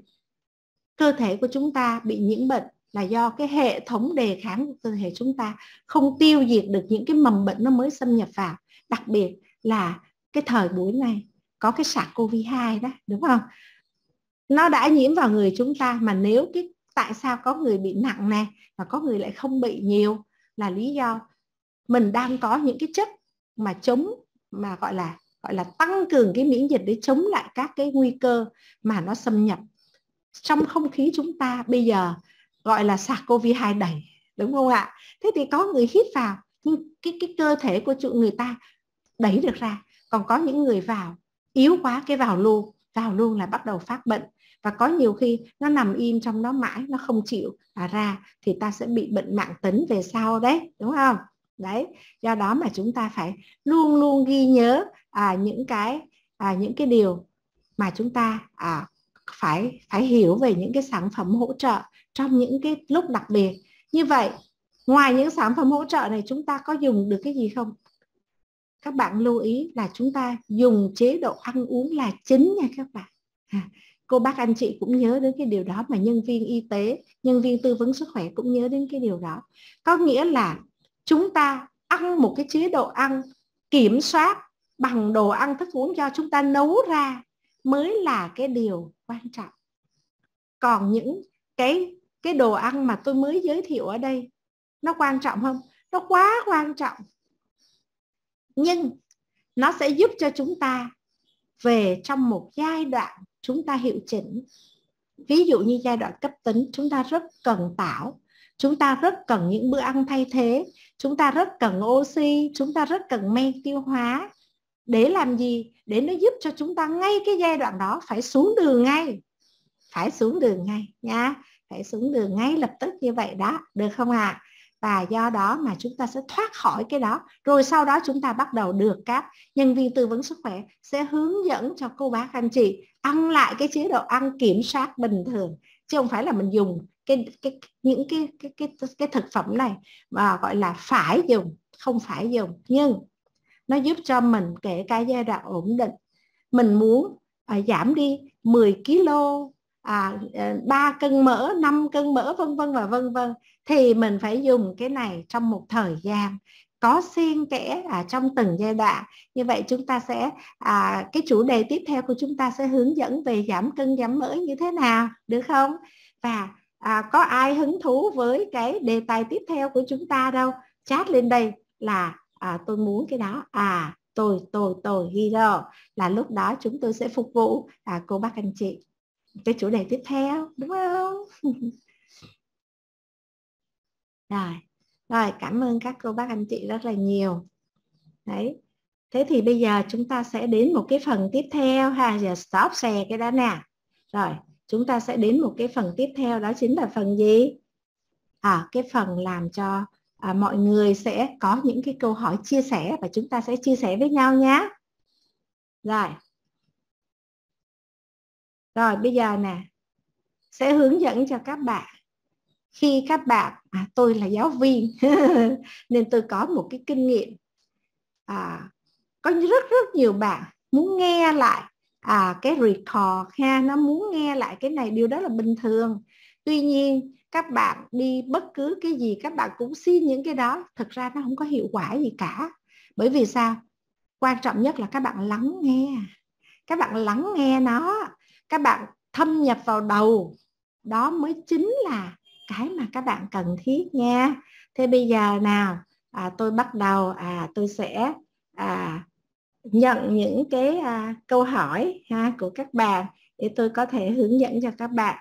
cơ thể của chúng ta bị nhiễm bệnh là do cái hệ thống đề kháng của cơ thể chúng ta không tiêu diệt được những cái mầm bệnh nó mới xâm nhập vào đặc biệt là cái thời buổi này có cái sars cov 2 đó đúng không nó đã nhiễm vào người chúng ta mà nếu cái tại sao có người bị nặng nè và có người lại không bị nhiều là lý do mình đang có những cái chất mà chống mà gọi là gọi là tăng cường cái miễn dịch để chống lại các cái nguy cơ mà nó xâm nhập trong không khí chúng ta bây giờ gọi là sạc covid 2 đẩy đúng không ạ thế thì có người hít vào nhưng cái cái cơ thể của trụ người ta đẩy được ra còn có những người vào yếu quá cái vào luôn vào luôn là bắt đầu phát bệnh và có nhiều khi nó nằm im trong đó mãi nó không chịu à, ra thì ta sẽ bị bệnh mạng tính về sau đấy đúng không đấy do đó mà chúng ta phải luôn luôn ghi nhớ à, những cái à, những cái điều mà chúng ta à, phải phải hiểu về những cái sản phẩm hỗ trợ trong những cái lúc đặc biệt như vậy ngoài những sản phẩm hỗ trợ này chúng ta có dùng được cái gì không các bạn lưu ý là chúng ta dùng chế độ ăn uống là chính nha các bạn à, cô bác anh chị cũng nhớ đến cái điều đó mà nhân viên y tế nhân viên tư vấn sức khỏe cũng nhớ đến cái điều đó có nghĩa là chúng ta ăn một cái chế độ ăn kiểm soát bằng đồ ăn thức uống do chúng ta nấu ra mới là cái điều quan trọng còn những cái cái đồ ăn mà tôi mới giới thiệu ở đây nó quan trọng không nó quá quan trọng nhưng nó sẽ giúp cho chúng ta về trong một giai đoạn chúng ta hiệu chỉnh ví dụ như giai đoạn cấp tính chúng ta rất cần tảo chúng ta rất cần những bữa ăn thay thế chúng ta rất cần oxy chúng ta rất cần men tiêu hóa để làm gì để nó giúp cho chúng ta ngay cái giai đoạn đó phải xuống đường ngay phải xuống đường ngay nha phải xuống đường ngay lập tức như vậy đó được không ạ à? và do đó mà chúng ta sẽ thoát khỏi cái đó rồi sau đó chúng ta bắt đầu được các nhân viên tư vấn sức khỏe sẽ hướng dẫn cho cô bác anh chị ăn lại cái chế độ ăn kiểm soát bình thường chứ không phải là mình dùng cái cái những cái cái cái cái thực phẩm này mà gọi là phải dùng không phải dùng nhưng nó giúp cho mình kể cả giai đoạn ổn định mình muốn à, giảm đi 10 kg à, 3 ờ, cân mỡ 5 cân mỡ vân vân và vân vân thì mình phải dùng cái này trong một thời gian có xen kẽ ở à, trong từng giai đoạn như vậy chúng ta sẽ à, cái chủ đề tiếp theo của chúng ta sẽ hướng dẫn về giảm cân giảm mỡ như thế nào được không và à, có ai hứng thú với cái đề tài tiếp theo của chúng ta đâu chat lên đây là à, tôi muốn cái đó à tôi tôi tôi ghi đâu là lúc đó chúng tôi sẽ phục vụ à, cô bác anh chị cái chủ đề tiếp theo đúng không rồi rồi cảm ơn các cô bác anh chị rất là nhiều đấy thế thì bây giờ chúng ta sẽ đến một cái phần tiếp theo ha giờ stop xe cái đó nè rồi chúng ta sẽ đến một cái phần tiếp theo đó chính là phần gì à cái phần làm cho à, mọi người sẽ có những cái câu hỏi chia sẻ và chúng ta sẽ chia sẻ với nhau nhé rồi rồi bây giờ nè sẽ hướng dẫn cho các bạn khi các bạn à, tôi là giáo viên nên tôi có một cái kinh nghiệm à, có rất rất nhiều bạn muốn nghe lại à, cái record ha nó muốn nghe lại cái này điều đó là bình thường tuy nhiên các bạn đi bất cứ cái gì các bạn cũng xin những cái đó thực ra nó không có hiệu quả gì cả bởi vì sao quan trọng nhất là các bạn lắng nghe các bạn lắng nghe nó các bạn thâm nhập vào đầu đó mới chính là cái mà các bạn cần thiết nha thế bây giờ nào à, tôi bắt đầu à tôi sẽ à, nhận những cái à, câu hỏi ha, của các bạn để tôi có thể hướng dẫn cho các bạn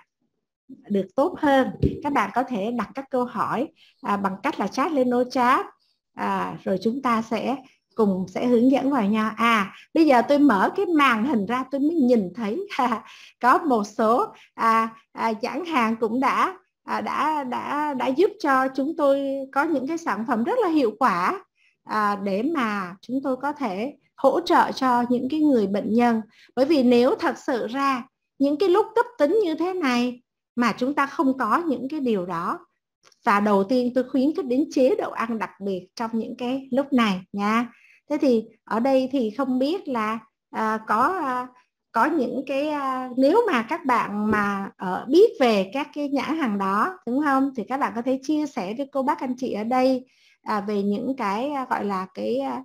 được tốt hơn các bạn có thể đặt các câu hỏi à, bằng cách là chat lên ô chat à, rồi chúng ta sẽ cùng sẽ hướng dẫn vào nhau à bây giờ tôi mở cái màn hình ra tôi mới nhìn thấy có một số à, à, chẳng hàng cũng đã à, đã đã đã giúp cho chúng tôi có những cái sản phẩm rất là hiệu quả à, để mà chúng tôi có thể hỗ trợ cho những cái người bệnh nhân bởi vì nếu thật sự ra những cái lúc cấp tính như thế này mà chúng ta không có những cái điều đó và đầu tiên tôi khuyến khích đến chế độ ăn đặc biệt trong những cái lúc này nha thế thì ở đây thì không biết là à, có à, có những cái à, nếu mà các bạn mà ở ờ, biết về các cái nhãn hàng đó đúng không thì các bạn có thể chia sẻ với cô bác anh chị ở đây à, về những cái à, gọi là cái à,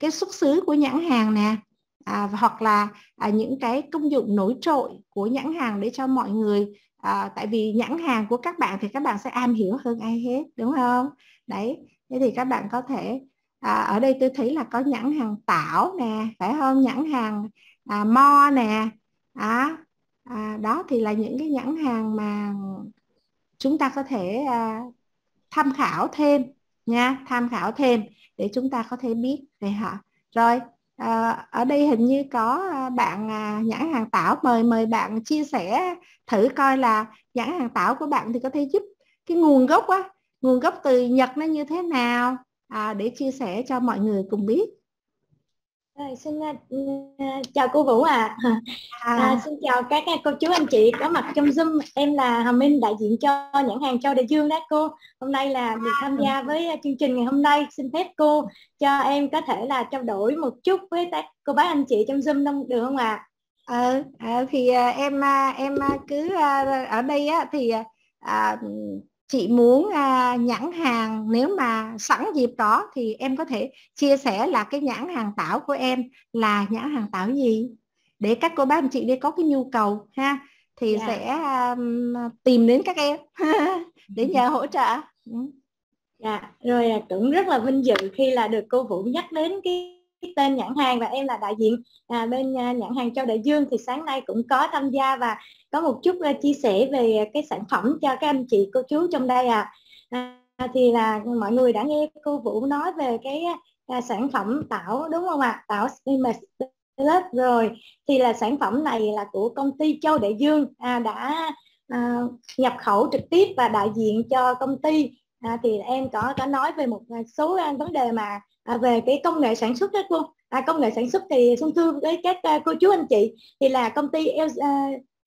cái xuất xứ của nhãn hàng nè à, hoặc là à, những cái công dụng nổi trội của nhãn hàng để cho mọi người à, tại vì nhãn hàng của các bạn thì các bạn sẽ am hiểu hơn ai hết đúng không đấy thế thì các bạn có thể à, ở đây tôi thấy là có nhãn hàng tảo nè phải không nhãn hàng à, mo nè à, à, đó thì là những cái nhãn hàng mà chúng ta có thể à, tham khảo thêm nha tham khảo thêm để chúng ta có thể biết về họ rồi à, ở đây hình như có à, bạn à, nhãn hàng tảo mời mời bạn chia sẻ thử coi là nhãn hàng tảo của bạn thì có thể giúp cái nguồn gốc á nguồn gốc từ nhật nó như thế nào à, để chia sẻ cho mọi người cùng biết rồi, xin uh, chào cô Vũ à. à. À, xin chào các à, cô chú anh chị có mặt trong Zoom. Em là Hà Minh đại diện cho nhãn hàng Châu Đại Dương đó cô. Hôm nay là được tham gia với chương trình ngày hôm nay. Xin phép cô cho em có thể là trao đổi một chút với các cô bác anh chị trong Zoom được không ạ? Ờ, ờ, à? À, à, thì em em cứ ở đây á, thì à, chị muốn uh, nhãn hàng nếu mà sẵn dịp đó thì em có thể chia sẻ là cái nhãn hàng tảo của em là nhãn hàng tảo gì để các cô bác anh chị đi có cái nhu cầu ha thì yeah. Dạ. sẽ um, tìm đến các em để nhờ hỗ trợ ừ. dạ yeah. rồi à, cũng rất là vinh dự khi là được cô vũ nhắc đến cái tên nhãn hàng và em là đại diện à, bên à, nhãn hàng Châu Đại Dương thì sáng nay cũng có tham gia và có một chút ờ, chia sẻ về ờ, cái sản phẩm cho các anh chị cô chú trong đây à. à thì là mọi người đã nghe cô Vũ nói về cái uh, sản phẩm tảo đúng không ạ? À? Tảo Image rồi. Thì là sản phẩm này là của công ty Châu Đại Dương à, đã à, nhập khẩu trực tiếp và đại diện cho công ty à, thì em có có nói về một số vấn đề mà à, về cái công nghệ sản xuất đó cô à, công nghệ sản xuất thì xuân thương với các à, cô chú anh chị thì là công ty L,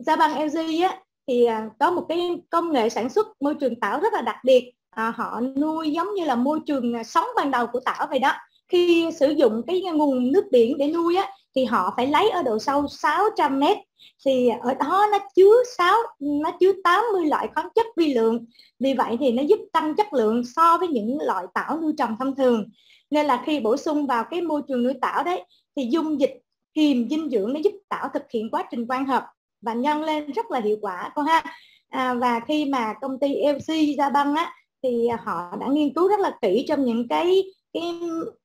Gia Băng LG á, thì à, có một cái công nghệ sản xuất môi trường tảo rất là đặc biệt à, họ nuôi giống như là môi trường à, sống ban đầu của tảo vậy đó khi sử dụng cái nguồn nước biển để nuôi á, thì họ phải lấy ở độ sâu 600 mét thì ở đó nó chứa 6 nó chứa 80 loại khoáng chất vi lượng vì vậy thì nó giúp tăng chất lượng so với những loại tảo nuôi trồng thông thường nên là khi bổ sung vào cái môi trường nuôi tảo đấy thì dung dịch kiềm dinh dưỡng nó giúp tảo thực hiện quá trình quang hợp và nhân lên rất là hiệu quả con ha à, và khi mà công ty LC ra băng á thì họ đã nghiên cứu rất là kỹ trong những cái cái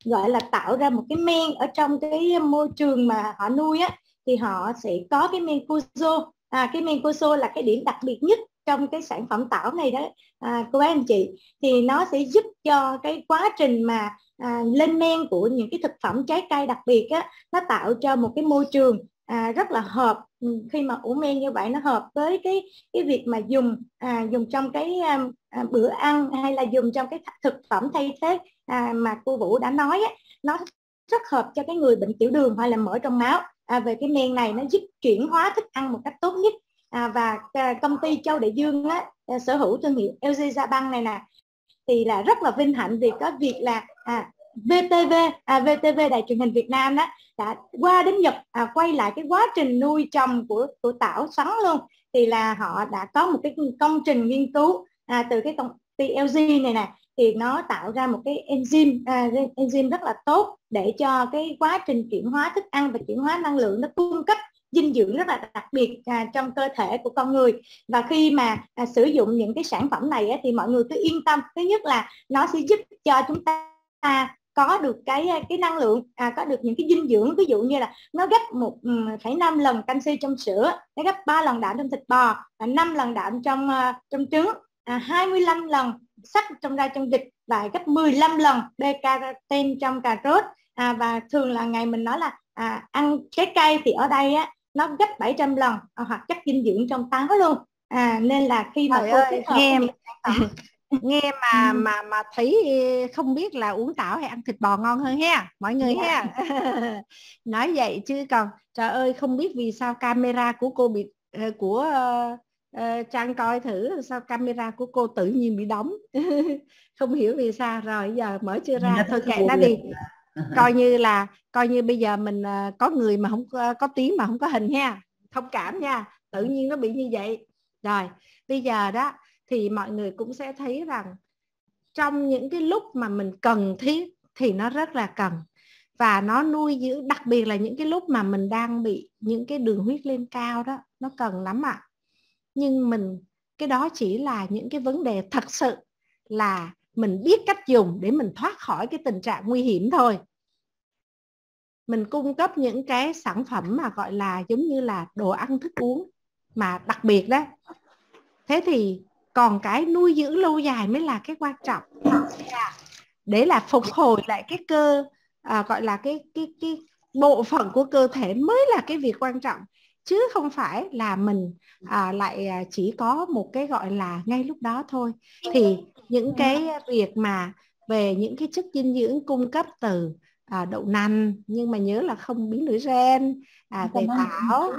gọi là tạo ra một cái men ở trong cái môi trường mà họ nuôi á thì họ sẽ có cái men cuzo à, cái men cuzo là cái điểm đặc biệt nhất trong cái sản phẩm tảo này đó à, cô anh chị thì nó sẽ giúp cho cái quá trình mà à, lên men của những cái thực phẩm trái cây đặc biệt á nó tạo cho một cái môi trường à, rất là hợp ừ. khi mà ủ men như vậy nó hợp với cái cái việc mà dùng à, dùng trong cái à, à bữa ăn hay là dùng trong cái thực phẩm thay thế à, mà cô Vũ đã nói ấy, nó rất hợp cho cái người bệnh tiểu đường hay là mỡ trong máu à, về cái men này nó giúp chuyển hóa thức ăn một cách tốt nhất à, và à, công ty Châu Đại Dương á, à, sở hữu thương hiệu LG Gia Băng này nè thì là rất là vinh hạnh vì có việc là à, VTV à, VTV đài truyền hình Việt Nam đó đã qua đến Nhật à, quay lại cái quá trình nuôi trồng của của tảo sắn luôn thì là họ đã có một cái công trình nghiên cứu à, từ cái công ty LG này nè thì nó tạo ra một cái enzyme à, enzyme rất là tốt để cho cái quá trình chuyển hóa thức ăn và chuyển hóa năng lượng nó cung cấp dinh dưỡng rất là đặc biệt à, trong cơ thể của con người và khi mà à, sử dụng những cái sản phẩm này á, thì mọi người cứ yên tâm thứ nhất là nó sẽ giúp cho chúng ta có được cái cái năng lượng à, có được những cái dinh dưỡng ví dụ như là nó gấp một phẩy năm lần canxi trong sữa nó gấp 3 lần đạm trong thịt bò và 5 lần đạm trong à, trong trứng à, 25 lần sắt trong da trong vịt và gấp 15 lần beta-carotene trong cà rốt à, và thường là ngày mình nói là à, ăn trái cây thì ở đây á nó gấp 700 lần à, hoặc chất dinh dưỡng trong táo luôn à, nên là khi mà Trời cô ơi, nghe nghe mà mà mà thấy không biết là uống táo hay ăn thịt bò ngon hơn ha mọi người ha dạ. nói vậy chứ còn trời ơi không biết vì sao camera của cô bị ờ, của uh, uh, trang coi thử sao camera của cô tự nhiên bị đóng không hiểu vì sao rồi giờ mở chưa ra thôi kệ nó đi coi như là coi như bây giờ mình uh, có người mà không uh, có tiếng mà không có hình ha thông cảm nha tự dạ. nhiên nó bị như vậy rồi bây giờ đó thì mọi người cũng sẽ thấy rằng trong những cái lúc mà mình cần thiết thì nó rất là cần và nó nuôi dưỡng đặc biệt là những cái lúc mà mình đang bị những cái đường huyết lên cao đó nó cần lắm ạ nhưng mình cái đó chỉ là những cái vấn đề thật sự là mình biết cách dùng để mình thoát khỏi cái tình trạng nguy hiểm thôi mình cung cấp những cái sản phẩm mà gọi là giống như là đồ ăn thức uống mà đặc biệt đó thế thì còn cái nuôi dưỡng lâu dài mới là cái quan trọng để là phục hồi lại cái cơ à, gọi là cái cái cái bộ phận của cơ thể mới là cái việc quan trọng chứ không phải là mình à, lại à, chỉ có một cái gọi là ngay lúc đó thôi thì những cái việc mà về những cái chất dinh dưỡng cung cấp từ à, đậu nành nhưng mà nhớ là không biến đổi gen à, về táo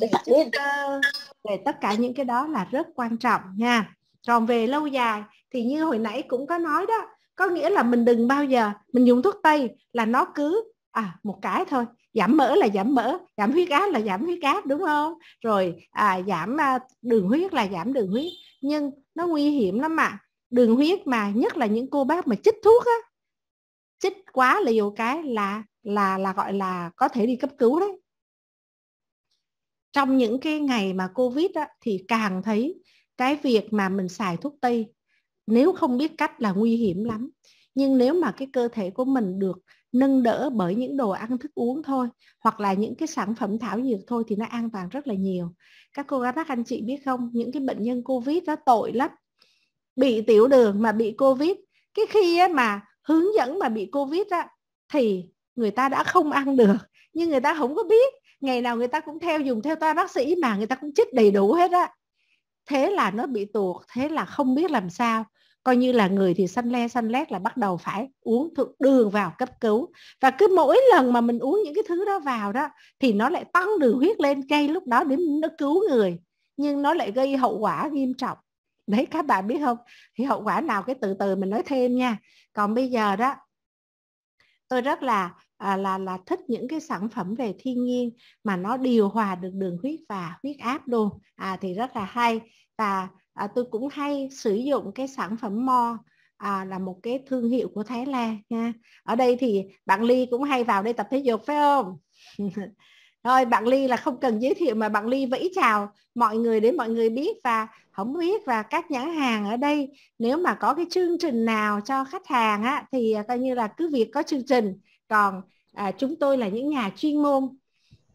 về chất cơ ờ, về tất cả những cái đó là rất quan trọng nha còn về lâu dài thì như hồi nãy cũng có nói đó có nghĩa là mình đừng bao giờ mình dùng thuốc tây là nó cứ à một cái thôi giảm mỡ là giảm mỡ giảm huyết áp là giảm huyết áp đúng không rồi à, giảm à, đường huyết là giảm đường huyết nhưng nó nguy hiểm lắm mà đường huyết mà nhất là những cô bác mà chích thuốc á chích quá liều cái là là là gọi là có thể đi cấp cứu đấy trong những cái ngày mà covid á, thì càng thấy cái việc mà mình xài thuốc tây nếu không biết cách là nguy hiểm lắm nhưng nếu mà cái cơ thể của mình được nâng đỡ bởi những đồ ăn thức uống thôi hoặc là những cái sản phẩm thảo dược thôi thì nó an toàn rất là nhiều các cô gái các anh chị biết không những cái bệnh nhân covid nó tội lắm bị tiểu đường mà bị covid cái khi mà hướng dẫn mà bị covid á thì người ta đã không ăn được nhưng người ta không có biết ngày nào người ta cũng theo dùng theo toa bác sĩ mà người ta cũng chích đầy đủ hết á thế là nó bị tuột thế là không biết làm sao coi như là người thì xanh le xanh lét là bắt đầu phải uống thuốc đường vào cấp cứu và cứ mỗi lần mà mình uống những cái thứ đó vào đó thì nó lại tăng đường huyết lên ngay lúc đó để nó cứu người nhưng nó lại gây hậu quả nghiêm trọng đấy các bạn biết không thì hậu quả nào cái từ từ mình nói thêm nha còn bây giờ đó tôi rất là à, là là thích những cái sản phẩm về thiên nhiên mà nó điều hòa được đường huyết và huyết áp luôn à thì rất là hay và à, tôi cũng hay sử dụng cái sản phẩm mo à, là một cái thương hiệu của Thái Lan nha ở đây thì bạn Ly cũng hay vào đây tập thể dục phải không Thôi bạn Ly là không cần giới thiệu mà bạn Ly vẫy chào mọi người để mọi người biết và không biết là các nhãn hàng ở đây nếu mà có cái chương trình nào cho khách hàng á, thì à, coi như là cứ việc có chương trình còn à, chúng tôi là những nhà chuyên môn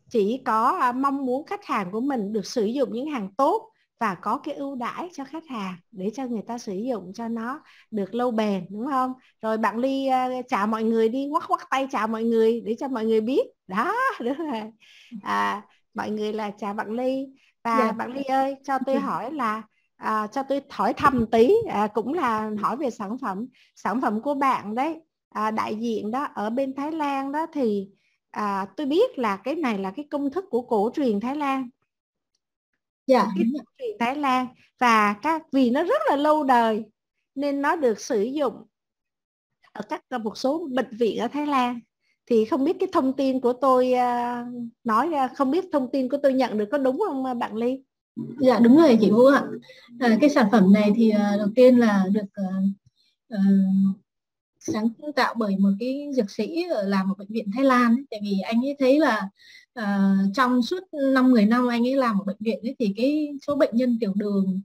chỉ có à, mong muốn khách hàng của mình được sử dụng những hàng tốt và có cái ưu đãi cho khách hàng để cho người ta sử dụng cho nó được lâu bền đúng không rồi bạn ly uh, à, chào mọi người đi ngoắc ngoắc tay chào mọi người để cho mọi người biết đó đúng rồi à, mọi người là chào bạn ly và dạ. bạn ly ơi cho dạ. tôi hỏi là à, cho tôi hỏi thăm tí à, cũng là hỏi về sản phẩm sản phẩm của bạn đấy à, đại diện đó ở bên Thái Lan đó thì à, tôi biết là cái này là cái công thức của cổ truyền Thái Lan dạ cái cổ truyền Thái Lan và các vì nó rất là lâu đời nên nó được sử dụng ở các một số bệnh viện ở Thái Lan thì không biết cái thông tin của tôi à, nói không biết thông tin của tôi nhận được có đúng không à, bạn Ly? dạ đúng rồi chị vũ ạ à, cái sản phẩm này thì à, đầu tiên là được uh, uh, sáng tạo bởi một cái dược sĩ ở làm ở bệnh viện thái lan ấy. tại vì anh ấy thấy là uh, trong suốt năm 10 năm anh ấy làm ở bệnh viện ấy, thì cái số bệnh nhân tiểu đường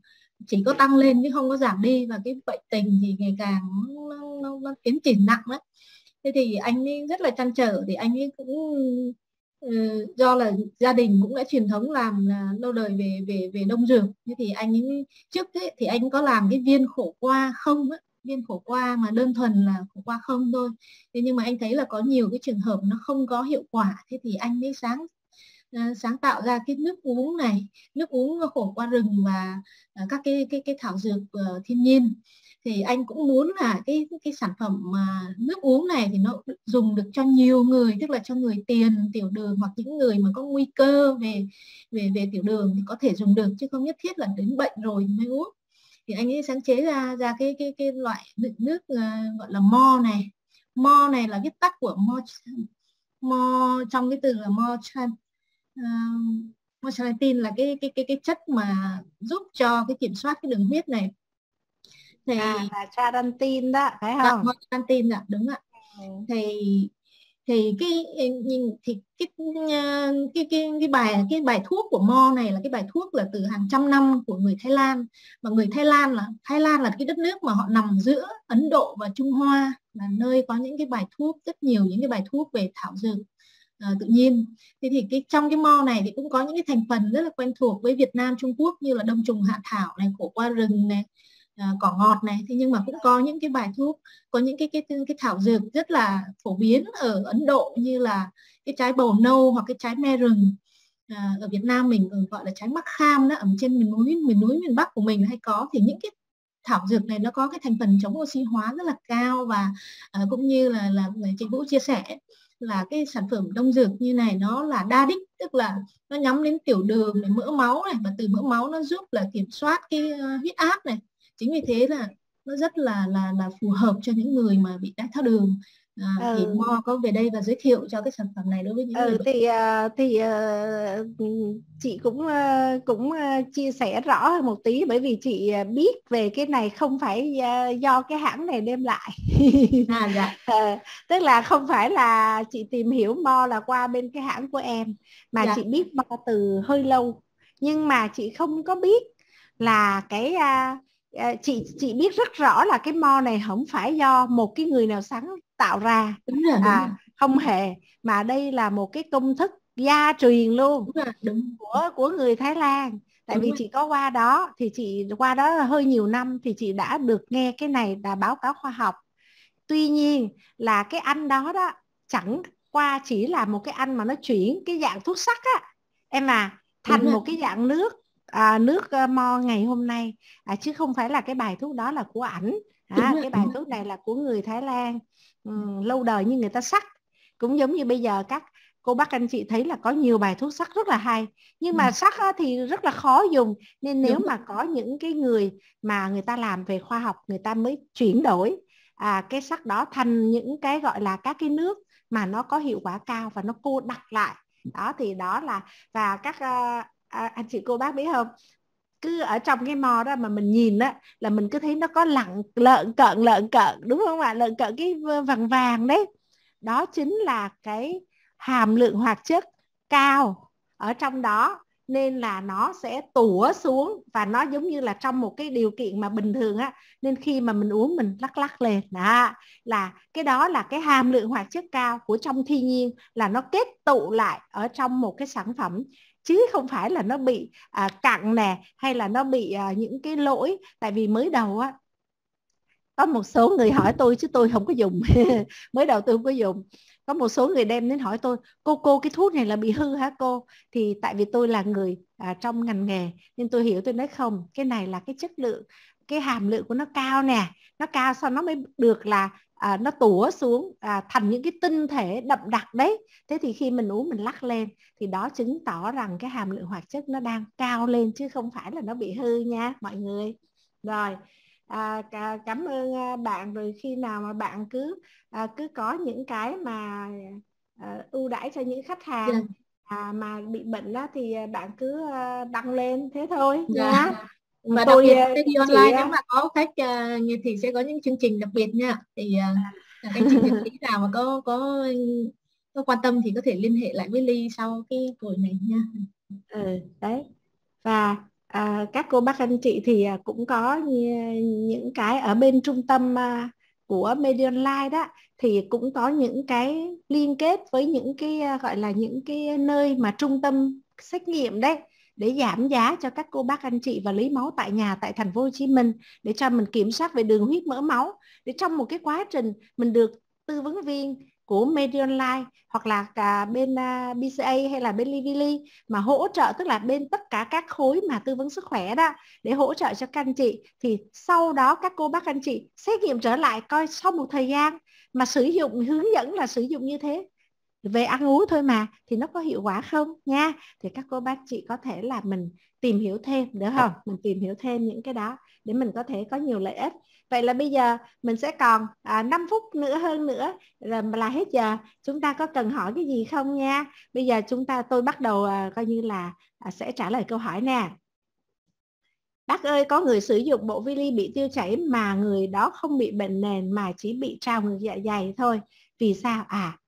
chỉ có tăng lên chứ không có giảm đi và cái bệnh tình thì ngày càng nó, nó, nó tiến triển nặng đấy thế thì anh ấy rất là chăn trở thì anh ấy cũng Ừ, do là gia đình cũng đã truyền thống làm lâu đời về về về đông dược thế thì anh ấy trước thế thì anh có làm cái viên khổ qua không ấy, viên khổ qua mà đơn thuần là khổ qua không thôi thế nhưng mà anh thấy là có nhiều cái trường hợp nó không có hiệu quả thế thì anh mới sáng Ờ, sáng tạo ra cái nước uống này nước uống khổ qua rừng và ờ, các cái cái cái thảo dược ờ, thiên nhiên thì anh cũng muốn là cái cái sản phẩm mà nước uống này thì nó dùng được cho nhiều người tức là cho người tiền tiểu đường hoặc những người mà có nguy cơ về về về tiểu đường thì có thể dùng được chứ không nhất thiết là đến bệnh rồi mới uống thì anh ấy sáng chế ra ra cái cái cái loại nước, nước gọi là mo này mo này là viết tắt của mo mo trong cái từ là mo uh, ờ, morselatin là cái cái cái cái chất mà giúp cho cái kiểm soát cái đường huyết này thì à, là charantin đó phải dạ, không? À, ạ, dạ, đúng ạ. Ừ. Thì thì cái thì cái ờ, cái cái cái bài cái bài thuốc của mo này là cái bài thuốc là từ hàng trăm năm của người Thái Lan mà người Thái Lan là Thái Lan là cái đất nước mà họ nằm giữa Ấn Độ và Trung Hoa là nơi có những cái bài thuốc rất nhiều những cái bài thuốc về thảo dược Ờ, tự nhiên thế thì cái trong cái mo này thì cũng có những cái thành phần rất là quen thuộc với Việt Nam Trung Quốc như là đông trùng hạ thảo này khổ qua rừng này à, cỏ ngọt này thế nhưng mà cũng có những cái bài thuốc có những cái cái cái thảo dược rất là phổ biến ở Ấn Độ như là cái trái bầu nâu hoặc cái trái me rừng à, ờ, ở Việt Nam mình ừ, gọi là trái mắc kham đó ở trên miền núi miền núi miền Bắc của mình hay có thì những cái thảo dược này nó có cái thành phần chống oxy hóa rất là cao và à, cũng như là là chị Vũ chia sẻ là cái sản phẩm đông dược như này nó là đa đích tức là nó nhắm đến tiểu đường này mỡ máu này và từ mỡ máu nó giúp là kiểm soát cái ờ, huyết áp này chính vì thế là nó rất là là là phù hợp cho những người mà bị đái tháo đường À, ừ. thì Mo có về đây và giới thiệu cho cái sản phẩm này đối với những ừ, người thì ờ, thì ờ, ừ, chị cũng ờ, cũng chia sẻ rõ hơn một tí bởi vì chị biết về cái này không phải do cái hãng này đem lại à, dạ. tức là không phải là chị tìm hiểu Mo là qua bên cái hãng của em mà dạ. chị biết Mo từ hơi lâu nhưng mà chị không có biết là cái chị chị biết rất rõ là cái mo này không phải do một cái người nào sáng tạo ra đúng rồi, đúng à, rồi. không hề mà đây là một cái công thức gia truyền luôn đúng rồi, đúng. của của người Thái Lan tại đúng vì rồi. chị có qua đó thì chị qua đó hơi nhiều năm thì chị đã được nghe cái này là báo cáo khoa học tuy nhiên là cái anh đó đó chẳng qua chỉ là một cái anh mà nó chuyển cái dạng thuốc sắc á em à thành đúng một rồi. cái dạng nước à, nước ờ, mo ngày hôm nay à, chứ không phải là cái bài thuốc đó là của ảnh à, cái bài thuốc này là của người Thái Lan Ừ, lâu đời như người ta sắc cũng giống như bây giờ các cô bác anh chị thấy là có nhiều bài thuốc sắc rất là hay nhưng mà ừ. sắc thì rất là khó dùng nên nếu Đúng. mà có những cái người mà người ta làm về khoa học người ta mới chuyển đổi à, cái sắc đó thành những cái gọi là các cái nước mà nó có hiệu quả cao và nó cô đặc lại ừ. đó thì đó là và các à, à anh chị cô bác biết không cứ ở trong cái mò đó mà mình nhìn á là mình cứ thấy nó có lặng lợn cận lợn cận đúng không ạ lợn cận cái vàng vàng đấy đó chính là cái hàm lượng hoạt chất cao ở trong đó nên là nó sẽ tủa xuống và nó giống như là trong một cái điều kiện mà bình thường á nên khi mà mình uống mình lắc lắc lên đó là cái đó là cái hàm lượng hoạt chất cao của trong thiên nhiên là nó kết tụ lại ở trong một cái sản phẩm chứ không phải là nó bị à, cặn nè hay là nó bị à, những cái lỗi tại vì mới đầu á có một số người hỏi tôi chứ tôi không có dùng mới đầu tôi không có dùng có một số người đem đến hỏi tôi cô cô cái thuốc này là bị hư hả cô thì tại vì tôi là người à, trong ngành nghề nên tôi hiểu tôi nói không cái này là cái chất lượng cái hàm lượng của nó cao nè nó cao sau nó mới được là à, nó tủa xuống à, thành những cái tinh thể đậm đặc đấy thế thì khi mình uống mình lắc lên thì đó chứng tỏ rằng cái hàm lượng hoạt chất nó đang cao lên chứ không phải là nó bị hư nha mọi người rồi à, cảm ơn à, bạn rồi khi nào mà bạn cứ à, cứ có những cái mà à, ưu đãi cho những khách hàng yeah. Dạ. à, mà bị bệnh đó thì bạn cứ à, đăng lên thế thôi yeah. nha dạ mà đặc tôi, biệt đi online nếu mà có khách uh, thì sẽ có những chương trình đặc biệt nha thì uh, anh chị nhật nào mà có có có quan tâm thì có thể liên hệ lại với ly sau cái buổi này nha ừ, đấy và à, các cô bác anh chị thì à, cũng có những cái ở bên trung tâm à, của Medium Live đó thì cũng có những cái liên kết với những cái à, gọi là những cái nơi mà trung tâm xét nghiệm đấy để giảm giá cho các cô bác anh chị và lấy máu tại nhà tại thành phố Hồ Chí Minh để cho mình kiểm soát về đường huyết mỡ máu để trong một cái quá trình mình được tư vấn viên của Medionline hoặc là cả bên à, BCA hay là bên Livili mà hỗ trợ tức là bên tất cả các khối mà tư vấn sức khỏe đó để hỗ trợ cho các anh chị thì sau đó các cô bác anh chị xét nghiệm trở lại coi sau một thời gian mà sử dụng hướng dẫn là sử dụng như thế về ăn uống thôi mà thì nó có hiệu quả không nha thì các cô bác chị có thể là mình tìm hiểu thêm được không mình tìm hiểu thêm những cái đó để mình có thể có nhiều lợi ích vậy là bây giờ mình sẽ còn à, 5 phút nữa hơn nữa là, là hết giờ chúng ta có cần hỏi cái gì không nha bây giờ chúng ta tôi bắt đầu à, coi như là à, sẽ trả lời câu hỏi nè Bác ơi, có người sử dụng bộ vi ly bị tiêu chảy mà người đó không bị bệnh nền mà chỉ bị trào ngược dạ dày thôi. Vì sao? À,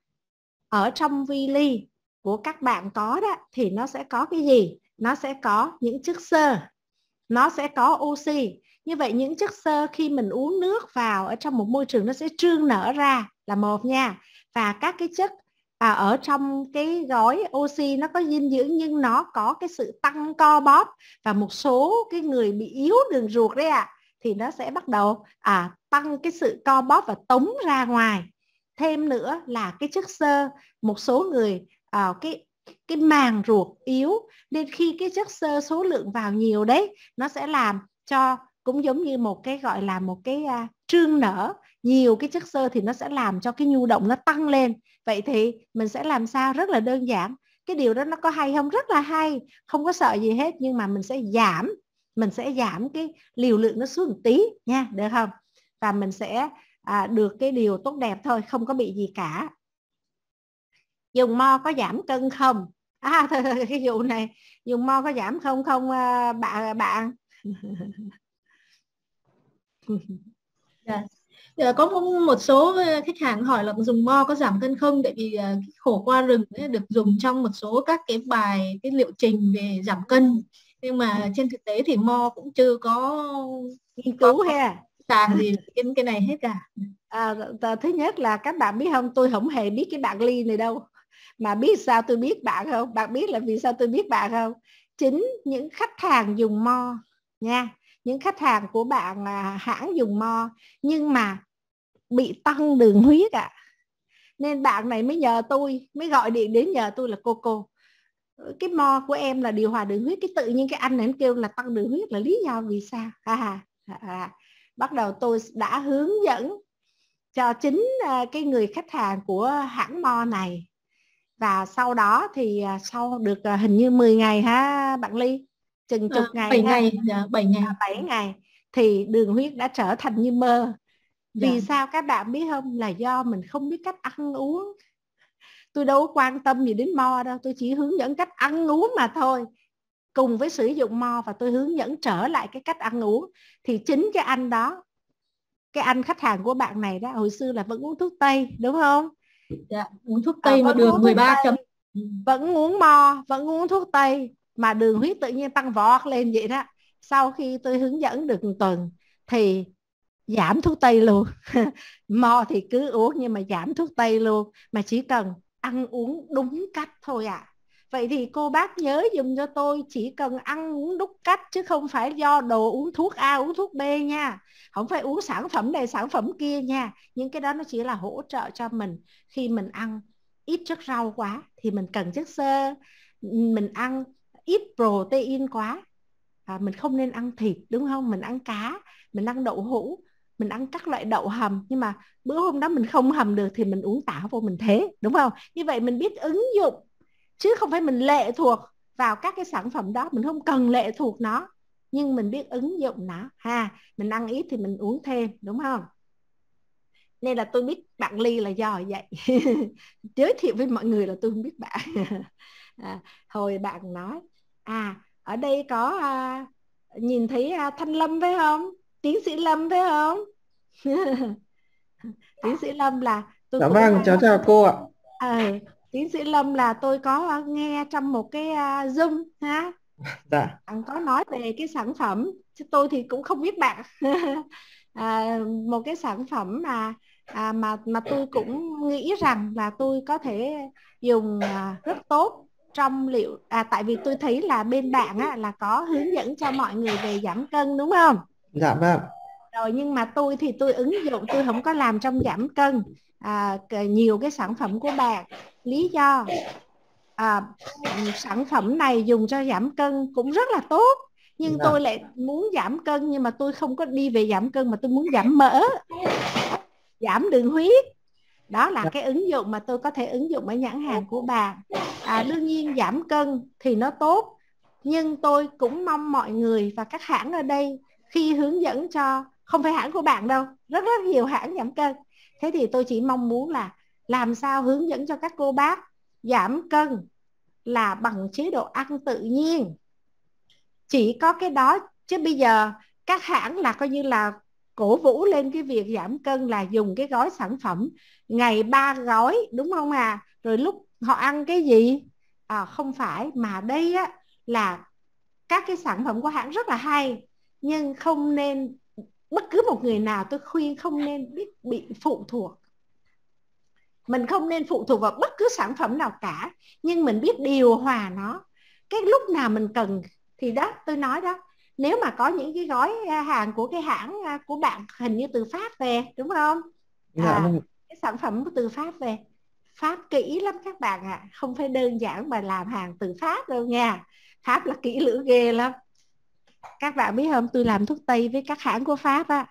ở trong vi ly của các bạn có đó thì nó sẽ có cái gì? Nó sẽ có những chất xơ, nó sẽ có oxy. Như vậy những chất xơ khi mình uống nước vào ở trong một môi trường nó sẽ trương nở ra là một nha. Và các cái chất à, ở trong cái gói oxy nó có dinh dưỡng nhưng nó có cái sự tăng co bóp và một số cái người bị yếu đường ruột đấy ạ à, thì nó sẽ bắt đầu à, tăng cái sự co bóp và tống ra ngoài thêm nữa là cái chất xơ một số người à, cái cái màng ruột yếu nên khi cái chất xơ số lượng vào nhiều đấy nó sẽ làm cho cũng giống như một cái gọi là một cái à, trương nở nhiều cái chất xơ thì nó sẽ làm cho cái nhu động nó tăng lên vậy thì mình sẽ làm sao rất là đơn giản cái điều đó nó có hay không rất là hay không có sợ gì hết nhưng mà mình sẽ giảm mình sẽ giảm cái liều lượng nó xuống một tí nha được không và mình sẽ à, được cái điều tốt đẹp thôi không có bị gì cả dùng mo có giảm cân không à, thôi, thôi, cái vụ này dùng mo có giảm không không à, bạn bạn dạ. yeah. Dạ, có một số ờ, khách hàng hỏi là dùng mo có giảm cân không tại vì ờ, khổ qua rừng được dùng trong một số các cái bài cái liệu trình về giảm cân nhưng mà ừ. trên thực tế thì mo cũng chưa có nghiên cứu ha sàn gì kinh cái này hết cả à, à thứ nhất là các bạn biết không tôi không hề biết cái bạn ly này đâu mà biết sao tôi biết bạn không bạn biết là vì sao tôi biết bạn không chính những khách hàng dùng mo nha những khách hàng của bạn à, hãng dùng mo nhưng mà bị tăng đường huyết ạ à. nên bạn này mới nhờ tôi mới gọi điện đến nhờ tôi là cô cô cái mo của em là điều hòa đường huyết cái tự nhiên cái anh này em kêu là tăng đường huyết là lý do vì sao à, à, à bắt đầu tôi đã hướng dẫn cho chính à, cái người khách hàng của hãng mo này và sau đó thì à, sau được à, hình như 10 ngày ha bạn Ly chừng ờ, chục ngày 7 ha. ngày 7 dạ, ngày 7 ngày thì đường huyết đã trở thành như mơ vì yeah. Dạ. sao các bạn biết không là do mình không biết cách ăn uống tôi đâu có quan tâm gì đến mo đâu tôi chỉ hướng dẫn cách ăn uống mà thôi cùng với sử dụng mo và tôi hướng dẫn trở lại cái cách ăn uống thì chính cái anh đó cái anh khách hàng của bạn này đó hồi xưa là vẫn uống thuốc tây đúng không dạ, uống thuốc ờ, tây à, mà đường 13 tây, chấm ừ. vẫn uống mo vẫn uống thuốc tây mà đường huyết tự nhiên tăng vọt lên vậy đó sau khi tôi hướng dẫn được một tuần thì giảm thuốc tây luôn mo thì cứ uống nhưng mà giảm thuốc tây luôn mà chỉ cần ăn uống đúng cách thôi ạ à vậy thì cô bác nhớ dùng cho tôi chỉ cần ăn uống đúc cách chứ không phải do đồ uống thuốc A uống thuốc B nha không phải uống sản phẩm này sản phẩm kia nha những cái đó nó chỉ là hỗ trợ cho mình khi mình ăn ít chất rau quá thì mình cần chất xơ mình ăn ít protein quá à, mình không nên ăn thịt đúng không mình ăn cá mình ăn đậu hũ mình ăn các loại đậu hầm nhưng mà bữa hôm đó mình không hầm được thì mình uống tảo vô mình thế đúng không như vậy mình biết ứng dụng chứ không phải mình lệ thuộc vào các cái sản phẩm đó mình không cần lệ thuộc nó nhưng mình biết ứng dụng nó ha mình ăn ít thì mình uống thêm đúng không nên là tôi biết bạn ly là do vậy giới thiệu với mọi người là tôi không biết bạn à, hồi bạn nói à ở đây có à, nhìn thấy à, thanh lâm phải không tiến sĩ lâm phải không tiến sĩ lâm là tôi dạ vâng chào chào cô ạ à, tiến sĩ lâm là tôi có ờ, nghe trong một cái uh, zoom ha dạ. Anh có nói về cái sản phẩm chứ tôi thì cũng không biết bạn à, một cái sản phẩm mà à, mà mà tôi cũng nghĩ rằng là tôi có thể dùng ờ, rất tốt trong liệu à tại vì tôi thấy là bên bạn á, là có hướng dẫn cho mọi người về giảm cân đúng không? Dạ vâng. Rồi nhưng mà tôi thì tôi ứng dụng tôi không có làm trong giảm cân à, nhiều cái sản phẩm của bạn lý do à, sản phẩm này dùng cho giảm cân cũng rất là tốt nhưng dạ. tôi lại muốn giảm cân nhưng mà tôi không có đi về giảm cân mà tôi muốn giảm mỡ giảm đường huyết đó là dạ. cái ứng dụng mà tôi có thể ứng dụng ở nhãn hàng của bạn à, đương nhiên giảm cân thì nó tốt nhưng tôi cũng mong mọi người và các hãng ở đây khi hướng dẫn cho không phải hãng của bạn đâu rất rất nhiều hãng giảm cân thế thì tôi chỉ mong muốn là làm sao hướng dẫn cho các cô bác giảm cân là bằng chế độ ăn tự nhiên chỉ có cái đó chứ bây giờ các hãng là coi như là cổ vũ lên cái việc giảm cân là dùng cái gói sản phẩm ngày ba gói đúng không à rồi lúc họ ăn cái gì à, không phải mà đây á là các cái sản phẩm của hãng rất là hay nhưng không nên bất cứ một người nào tôi khuyên không nên biết bị phụ thuộc mình không nên phụ thuộc vào bất cứ sản phẩm nào cả nhưng mình biết điều hòa nó cái lúc nào mình cần thì đó tôi nói đó nếu mà có những cái gói à, hàng của cái hãng à, của bạn hình như từ pháp về đúng không dạ, à, cái sản phẩm từ pháp về pháp kỹ lắm các bạn ạ à. không phải đơn giản mà làm hàng từ pháp đâu nha pháp là kỹ lưỡng ghê lắm các bạn biết không tôi làm thuốc tây với các hãng của pháp á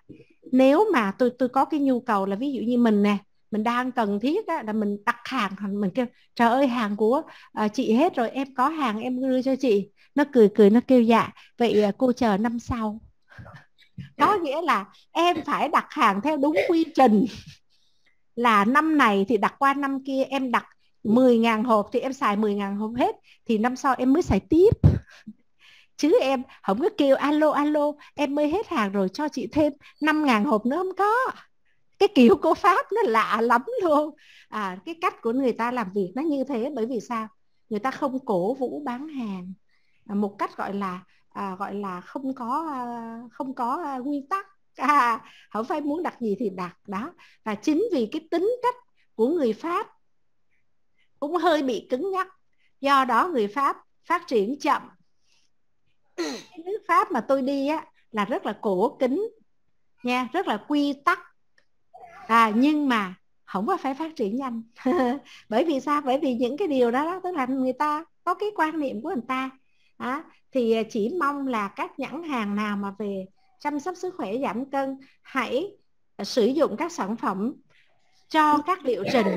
nếu mà tôi tôi có cái nhu cầu là ví dụ như mình nè mình đang cần thiết á, là mình đặt hàng mình kêu trời ơi hàng của à, chị hết rồi em có hàng em đưa cho chị nó cười cười nó kêu dạ vậy ờ, cô chờ năm sau có nghĩa là em phải đặt hàng theo đúng quy trình là năm này thì đặt qua năm kia em đặt 10.000 hộp thì em xài 10.000 hộp hết thì năm sau em mới xài tiếp chứ em không có kêu alo alo em mới hết hàng rồi cho chị thêm 5 ngàn hộp nữa không có cái kiểu của pháp nó lạ lắm luôn à, cái cách của người ta làm việc nó như thế bởi vì sao người ta không cổ vũ bán hàng à, một cách gọi là à, gọi là không có à, không có à, nguyên tắc à, không phải muốn đặt gì thì đặt đó và chính vì cái tính cách của người pháp cũng hơi bị cứng nhắc do đó người pháp phát triển chậm cái nước pháp mà tôi đi á là rất là cổ kính nha rất là quy tắc à, nhưng mà không có phải phát triển nhanh bởi vì sao bởi vì những cái điều đó, đó tức là người ta có cái quan niệm của người ta à, thì chỉ mong là các nhãn hàng nào mà về chăm sóc sức khỏe giảm cân hãy sử dụng các sản phẩm cho các liệu trình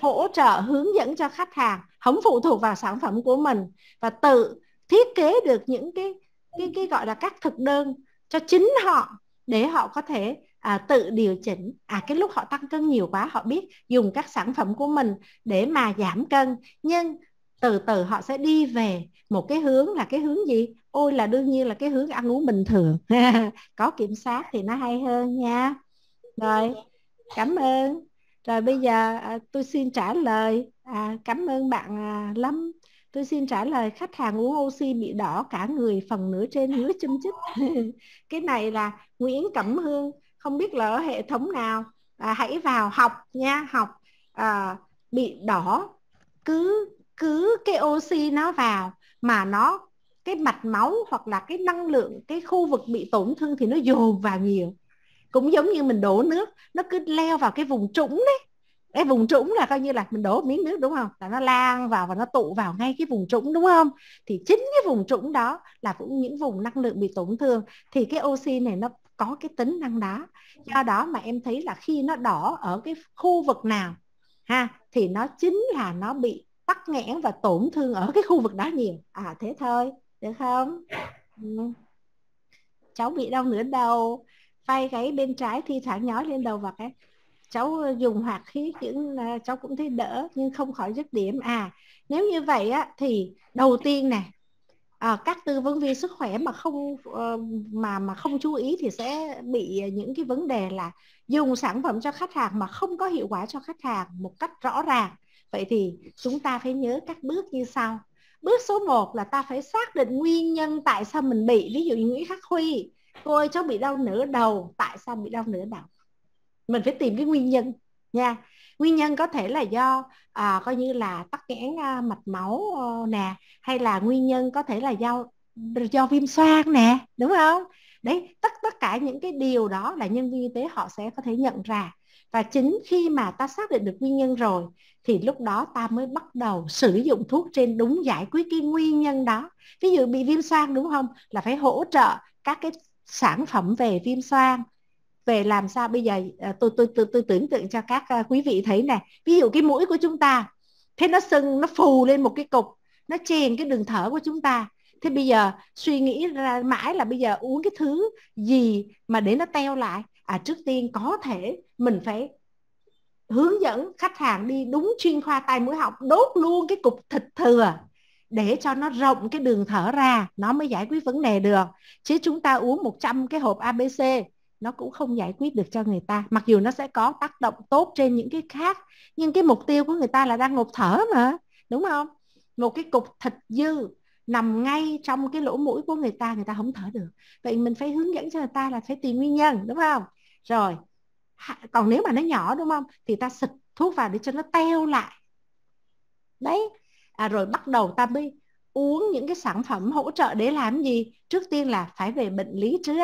hỗ trợ hướng dẫn cho khách hàng không phụ thuộc vào sản phẩm của mình và tự thiết kế được những cái cái cái gọi là các thực đơn cho chính họ để họ có thể à, tự điều chỉnh à cái lúc họ tăng cân nhiều quá họ biết dùng các sản phẩm của mình để mà giảm cân nhưng từ từ họ sẽ đi về một cái hướng là cái hướng gì ôi là đương nhiên là cái hướng ăn uống bình thường có kiểm soát thì nó hay hơn nha rồi cảm ơn rồi bây giờ à, tôi xin trả lời à, cảm ơn bạn à, lắm Tôi xin trả lời khách hàng uống oxy bị đỏ cả người phần nửa trên ngứa châm chích. cái này là Nguyễn Cẩm Hương, không biết là ở hệ thống nào. À, hãy vào học nha, học à, bị đỏ cứ cứ cái oxy nó vào mà nó cái mạch máu hoặc là cái năng lượng cái khu vực bị tổn thương thì nó dồn vào nhiều cũng giống như mình đổ nước nó cứ leo vào cái vùng trũng đấy cái vùng trũng là coi như là mình đổ miếng nước đúng không là nó lan vào và nó tụ vào ngay cái vùng trũng đúng không thì chính cái vùng trũng đó là cũng những vùng năng lượng bị tổn thương thì cái oxy này nó có cái tính năng đó do đó mà em thấy là khi nó đỏ ở cái khu vực nào ha thì nó chính là nó bị tắc nghẽn và tổn thương ở cái khu vực đó nhiều à thế thôi được không ừ. cháu bị đau nửa đầu vai gáy bên trái thi thoảng nhói lên đầu và cái cháu dùng hoạt khí những à, cháu cũng thấy đỡ nhưng không khỏi dứt điểm à nếu như vậy á thì đầu tiên này à, các tư vấn viên sức khỏe mà không ờ, mà mà không chú ý thì sẽ bị những cái vấn đề là dùng sản phẩm cho khách hàng mà không có hiệu quả cho khách hàng một cách rõ ràng vậy thì chúng ta phải nhớ các bước như sau bước số 1 là ta phải xác định nguyên nhân tại sao mình bị ví dụ như Nguyễn Khắc Huy cô ơi cháu bị đau nửa đầu tại sao bị đau nửa đầu mình phải tìm cái nguyên nhân nha nguyên nhân có thể là do à, coi như là tắc nghẽn à, mạch máu à, nè hay là nguyên nhân có thể là do do viêm xoang nè đúng không đấy tất tất cả những cái điều đó là nhân viên y tế họ sẽ có thể nhận ra và chính khi mà ta xác định được nguyên nhân rồi thì lúc đó ta mới bắt đầu sử dụng thuốc trên đúng giải quyết cái nguyên nhân đó ví dụ bị viêm xoang đúng không là phải hỗ trợ các cái sản phẩm về viêm xoang về làm sao bây giờ à, tôi tôi tôi, tôi tưởng tượng cho các à, quý vị thấy này ví dụ cái mũi của chúng ta thế nó sưng nó phù lên một cái cục nó chèn cái đường thở của chúng ta thế bây giờ suy nghĩ ra mãi là bây giờ uống cái thứ gì mà để nó teo lại à trước tiên có thể mình phải hướng dẫn khách hàng đi đúng chuyên khoa tai mũi họng đốt luôn cái cục thịt thừa để cho nó rộng cái đường thở ra nó mới giải quyết vấn đề được chứ chúng ta uống 100 cái hộp ABC nó cũng không giải quyết được cho người ta mặc dù nó sẽ có tác động tốt trên những cái khác nhưng cái mục tiêu của người ta là đang ngột thở mà đúng không một cái cục thịt dư nằm ngay trong cái lỗ mũi của người ta người ta không thở được vậy mình phải hướng dẫn cho người ta là phải tìm nguyên nhân đúng không rồi còn nếu mà nó nhỏ đúng không thì ta xịt thuốc vào để cho nó teo lại đấy à, rồi bắt đầu ta mới uống những cái sản phẩm hỗ trợ để làm gì trước tiên là phải về bệnh lý trước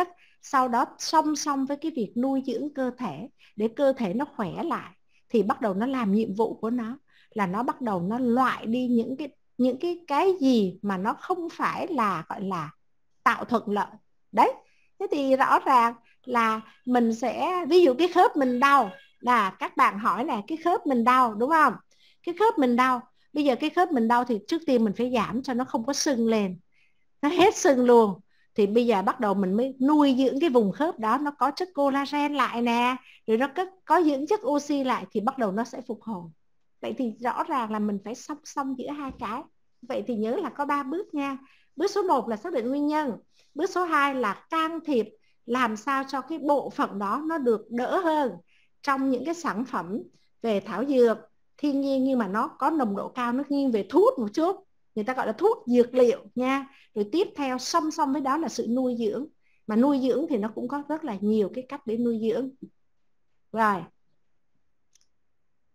sau đó song song với cái việc nuôi dưỡng cơ thể để cơ thể nó khỏe lại thì bắt đầu nó làm nhiệm vụ của nó là nó bắt đầu nó loại đi những cái những cái cái gì mà nó không phải là gọi là tạo thuận lợi đấy thế thì rõ ràng là mình sẽ ví dụ cái khớp mình đau là các bạn hỏi là cái khớp mình đau đúng không cái khớp mình đau bây giờ cái khớp mình đau thì trước tiên mình phải giảm cho nó không có sưng lên nó hết sưng luôn thì bây giờ bắt đầu mình mới nuôi dưỡng cái vùng khớp đó nó có chất collagen lại nè rồi nó có, có dưỡng chất oxy lại thì bắt đầu nó sẽ phục hồi vậy thì rõ ràng là mình phải song song giữa hai cái vậy thì nhớ là có ba bước nha bước số 1 là xác định nguyên nhân bước số 2 là can thiệp làm sao cho cái bộ phận đó nó được đỡ hơn trong những cái sản phẩm về thảo dược thiên nhiên nhưng mà nó có nồng độ cao nó nghiêng về thuốc một chút người ta gọi là thuốc dược liệu nha rồi tiếp theo song song với đó là sự nuôi dưỡng mà nuôi dưỡng thì nó cũng có rất là nhiều cái cách để nuôi dưỡng rồi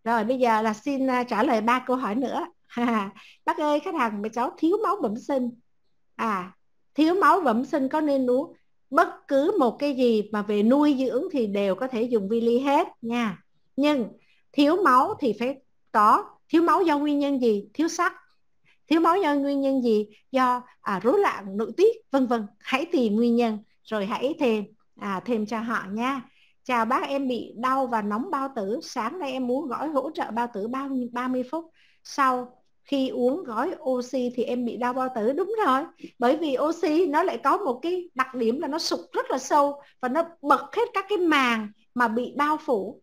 rồi bây giờ là xin à, trả lời ba câu hỏi nữa bác ơi khách hàng của cháu thiếu máu bẩm sinh à thiếu máu bẩm sinh có nên uống bất cứ một cái gì mà về nuôi dưỡng thì đều có thể dùng vi ly hết nha nhưng thiếu máu thì phải có thiếu máu do nguyên nhân gì thiếu sắt thiếu máu do nguyên nhân gì do à, rối loạn nội tiết vân vân hãy tìm nguyên nhân rồi hãy thêm à, thêm cho họ nha chào bác em bị đau và nóng bao tử sáng nay em muốn gói hỗ trợ bao tử bao 30 phút sau khi uống gói oxy thì em bị đau bao tử đúng rồi bởi vì oxy nó lại có một cái đặc điểm là nó sụp rất là sâu và nó bật hết các cái màng mà bị bao phủ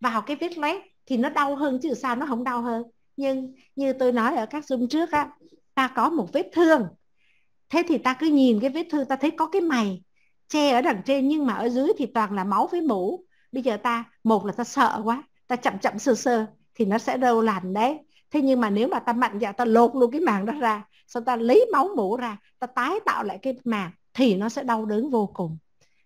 vào cái vết loét thì nó đau hơn chứ sao nó không đau hơn nhưng như tôi nói ở các zoom trước á ta có một vết thương thế thì ta cứ nhìn cái vết thương ta thấy có cái mày che ở đằng trên nhưng mà ở dưới thì toàn là máu với mũ bây giờ ta một là ta sợ quá ta chậm chậm sơ sơ thì nó sẽ đâu lành đấy thế nhưng mà nếu mà ta mạnh dạn ta lột luôn cái màng đó ra sau ta lấy máu mũ ra ta tái tạo lại cái màng thì nó sẽ đau đớn vô cùng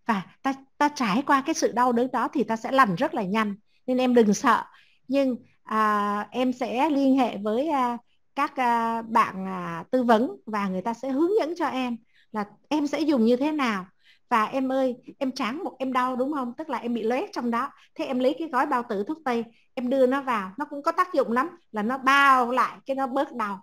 và ta ta trải qua cái sự đau đớn đó thì ta sẽ lành rất là nhanh nên em đừng sợ nhưng à, em sẽ liên hệ với à, các à, bạn à, tư vấn và người ta sẽ hướng dẫn cho em là em sẽ dùng như thế nào và em ơi em tráng một em đau đúng không tức là em bị loét trong đó thế em lấy cái gói bao tử thuốc tây em đưa nó vào nó cũng có tác dụng lắm là nó bao lại cái nó bớt đau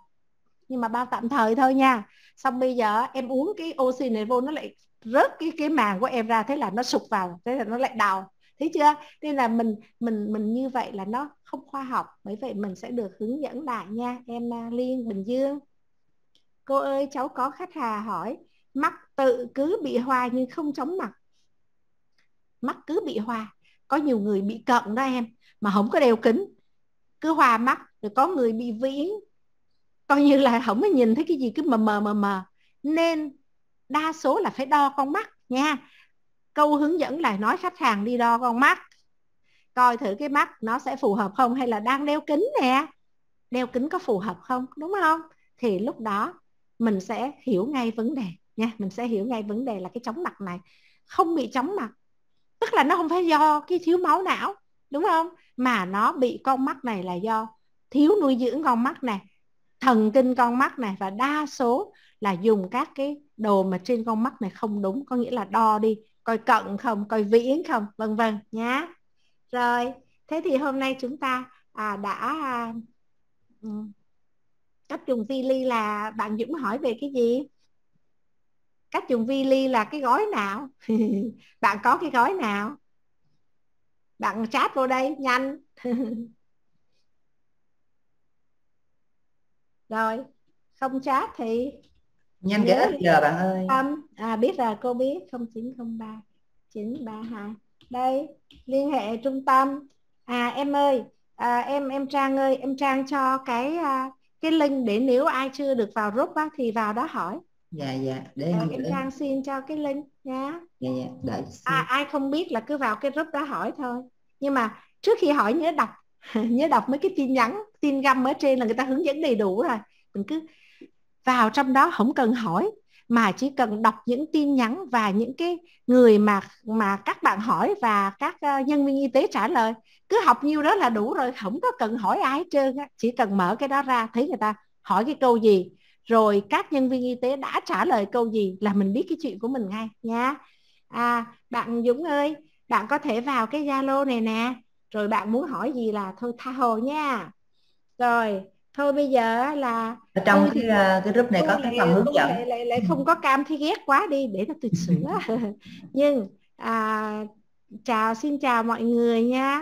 nhưng mà bao tạm thời thôi nha xong bây giờ em uống cái oxy này vô nó lại rớt cái cái màng của em ra thế là nó sụp vào thế là nó lại đau thấy chưa nên là mình mình mình như vậy là nó không khoa học bởi vậy mình sẽ được hướng dẫn lại nha em à, liên bình dương cô ơi cháu có khách hà hỏi mắt tự cứ bị hoa nhưng không chóng mặt mắt cứ bị hoa có nhiều người bị cận đó em mà không có đeo kính cứ hoa mắt rồi có người bị viễn coi như là không có nhìn thấy cái gì cứ mờ mờ mờ mờ nên đa số là phải đo con mắt nha câu hướng dẫn là nói khách hàng đi đo con mắt coi thử cái mắt nó sẽ phù hợp không hay là đang đeo kính nè đeo kính có phù hợp không đúng không thì lúc đó mình sẽ hiểu ngay vấn đề nha mình sẽ hiểu ngay vấn đề là cái chóng mặt này không bị chóng mặt tức là nó không phải do cái thiếu máu não đúng không mà nó bị con mắt này là do thiếu nuôi dưỡng con mắt này thần kinh con mắt này và đa số là dùng các cái đồ mà trên con mắt này không đúng có nghĩa là đo đi coi cận không coi viễn không vân vân nhá rồi thế thì hôm nay chúng ta à, đã à, cách dùng vi ly là bạn Dũng hỏi về cái gì cách dùng vi ly là cái gói nào bạn có cái gói nào bạn chat vô đây nhanh rồi không chat thì nhanh cái ít giờ bạn ơi tâm à biết rồi cô biết không chín đây liên hệ trung tâm à em ơi à, em em trang ơi em trang cho cái à, cái link để nếu ai chưa được vào group á, thì vào đó hỏi dạ dạ để em, à, em trang xin cho cái link nhé dạ dạ đợi xin. à, ai không biết là cứ vào cái group đó hỏi thôi nhưng mà trước khi hỏi nhớ đọc nhớ đọc mấy cái tin nhắn tin găm ở trên là người ta hướng dẫn đầy đủ rồi mình cứ vào trong đó không cần hỏi mà chỉ cần đọc những tin nhắn và những cái người mà mà các bạn hỏi và các ờ, nhân viên y tế trả lời cứ học nhiêu đó là đủ rồi không có cần hỏi ai hết trơn chỉ cần mở cái đó ra thấy người ta hỏi cái câu gì rồi các nhân viên y tế đã trả lời câu gì là mình biết cái chuyện của mình ngay nha à bạn Dũng ơi bạn có thể vào cái Zalo này nè rồi bạn muốn hỏi gì là thôi tha hồ nha rồi thôi bây giờ là ở trong cái ờ, cái group này có cái phần hướng dẫn lại, lại, lại không có cam thấy ghét quá đi để nó tuyệt sửa nhưng à, chào xin chào mọi người nha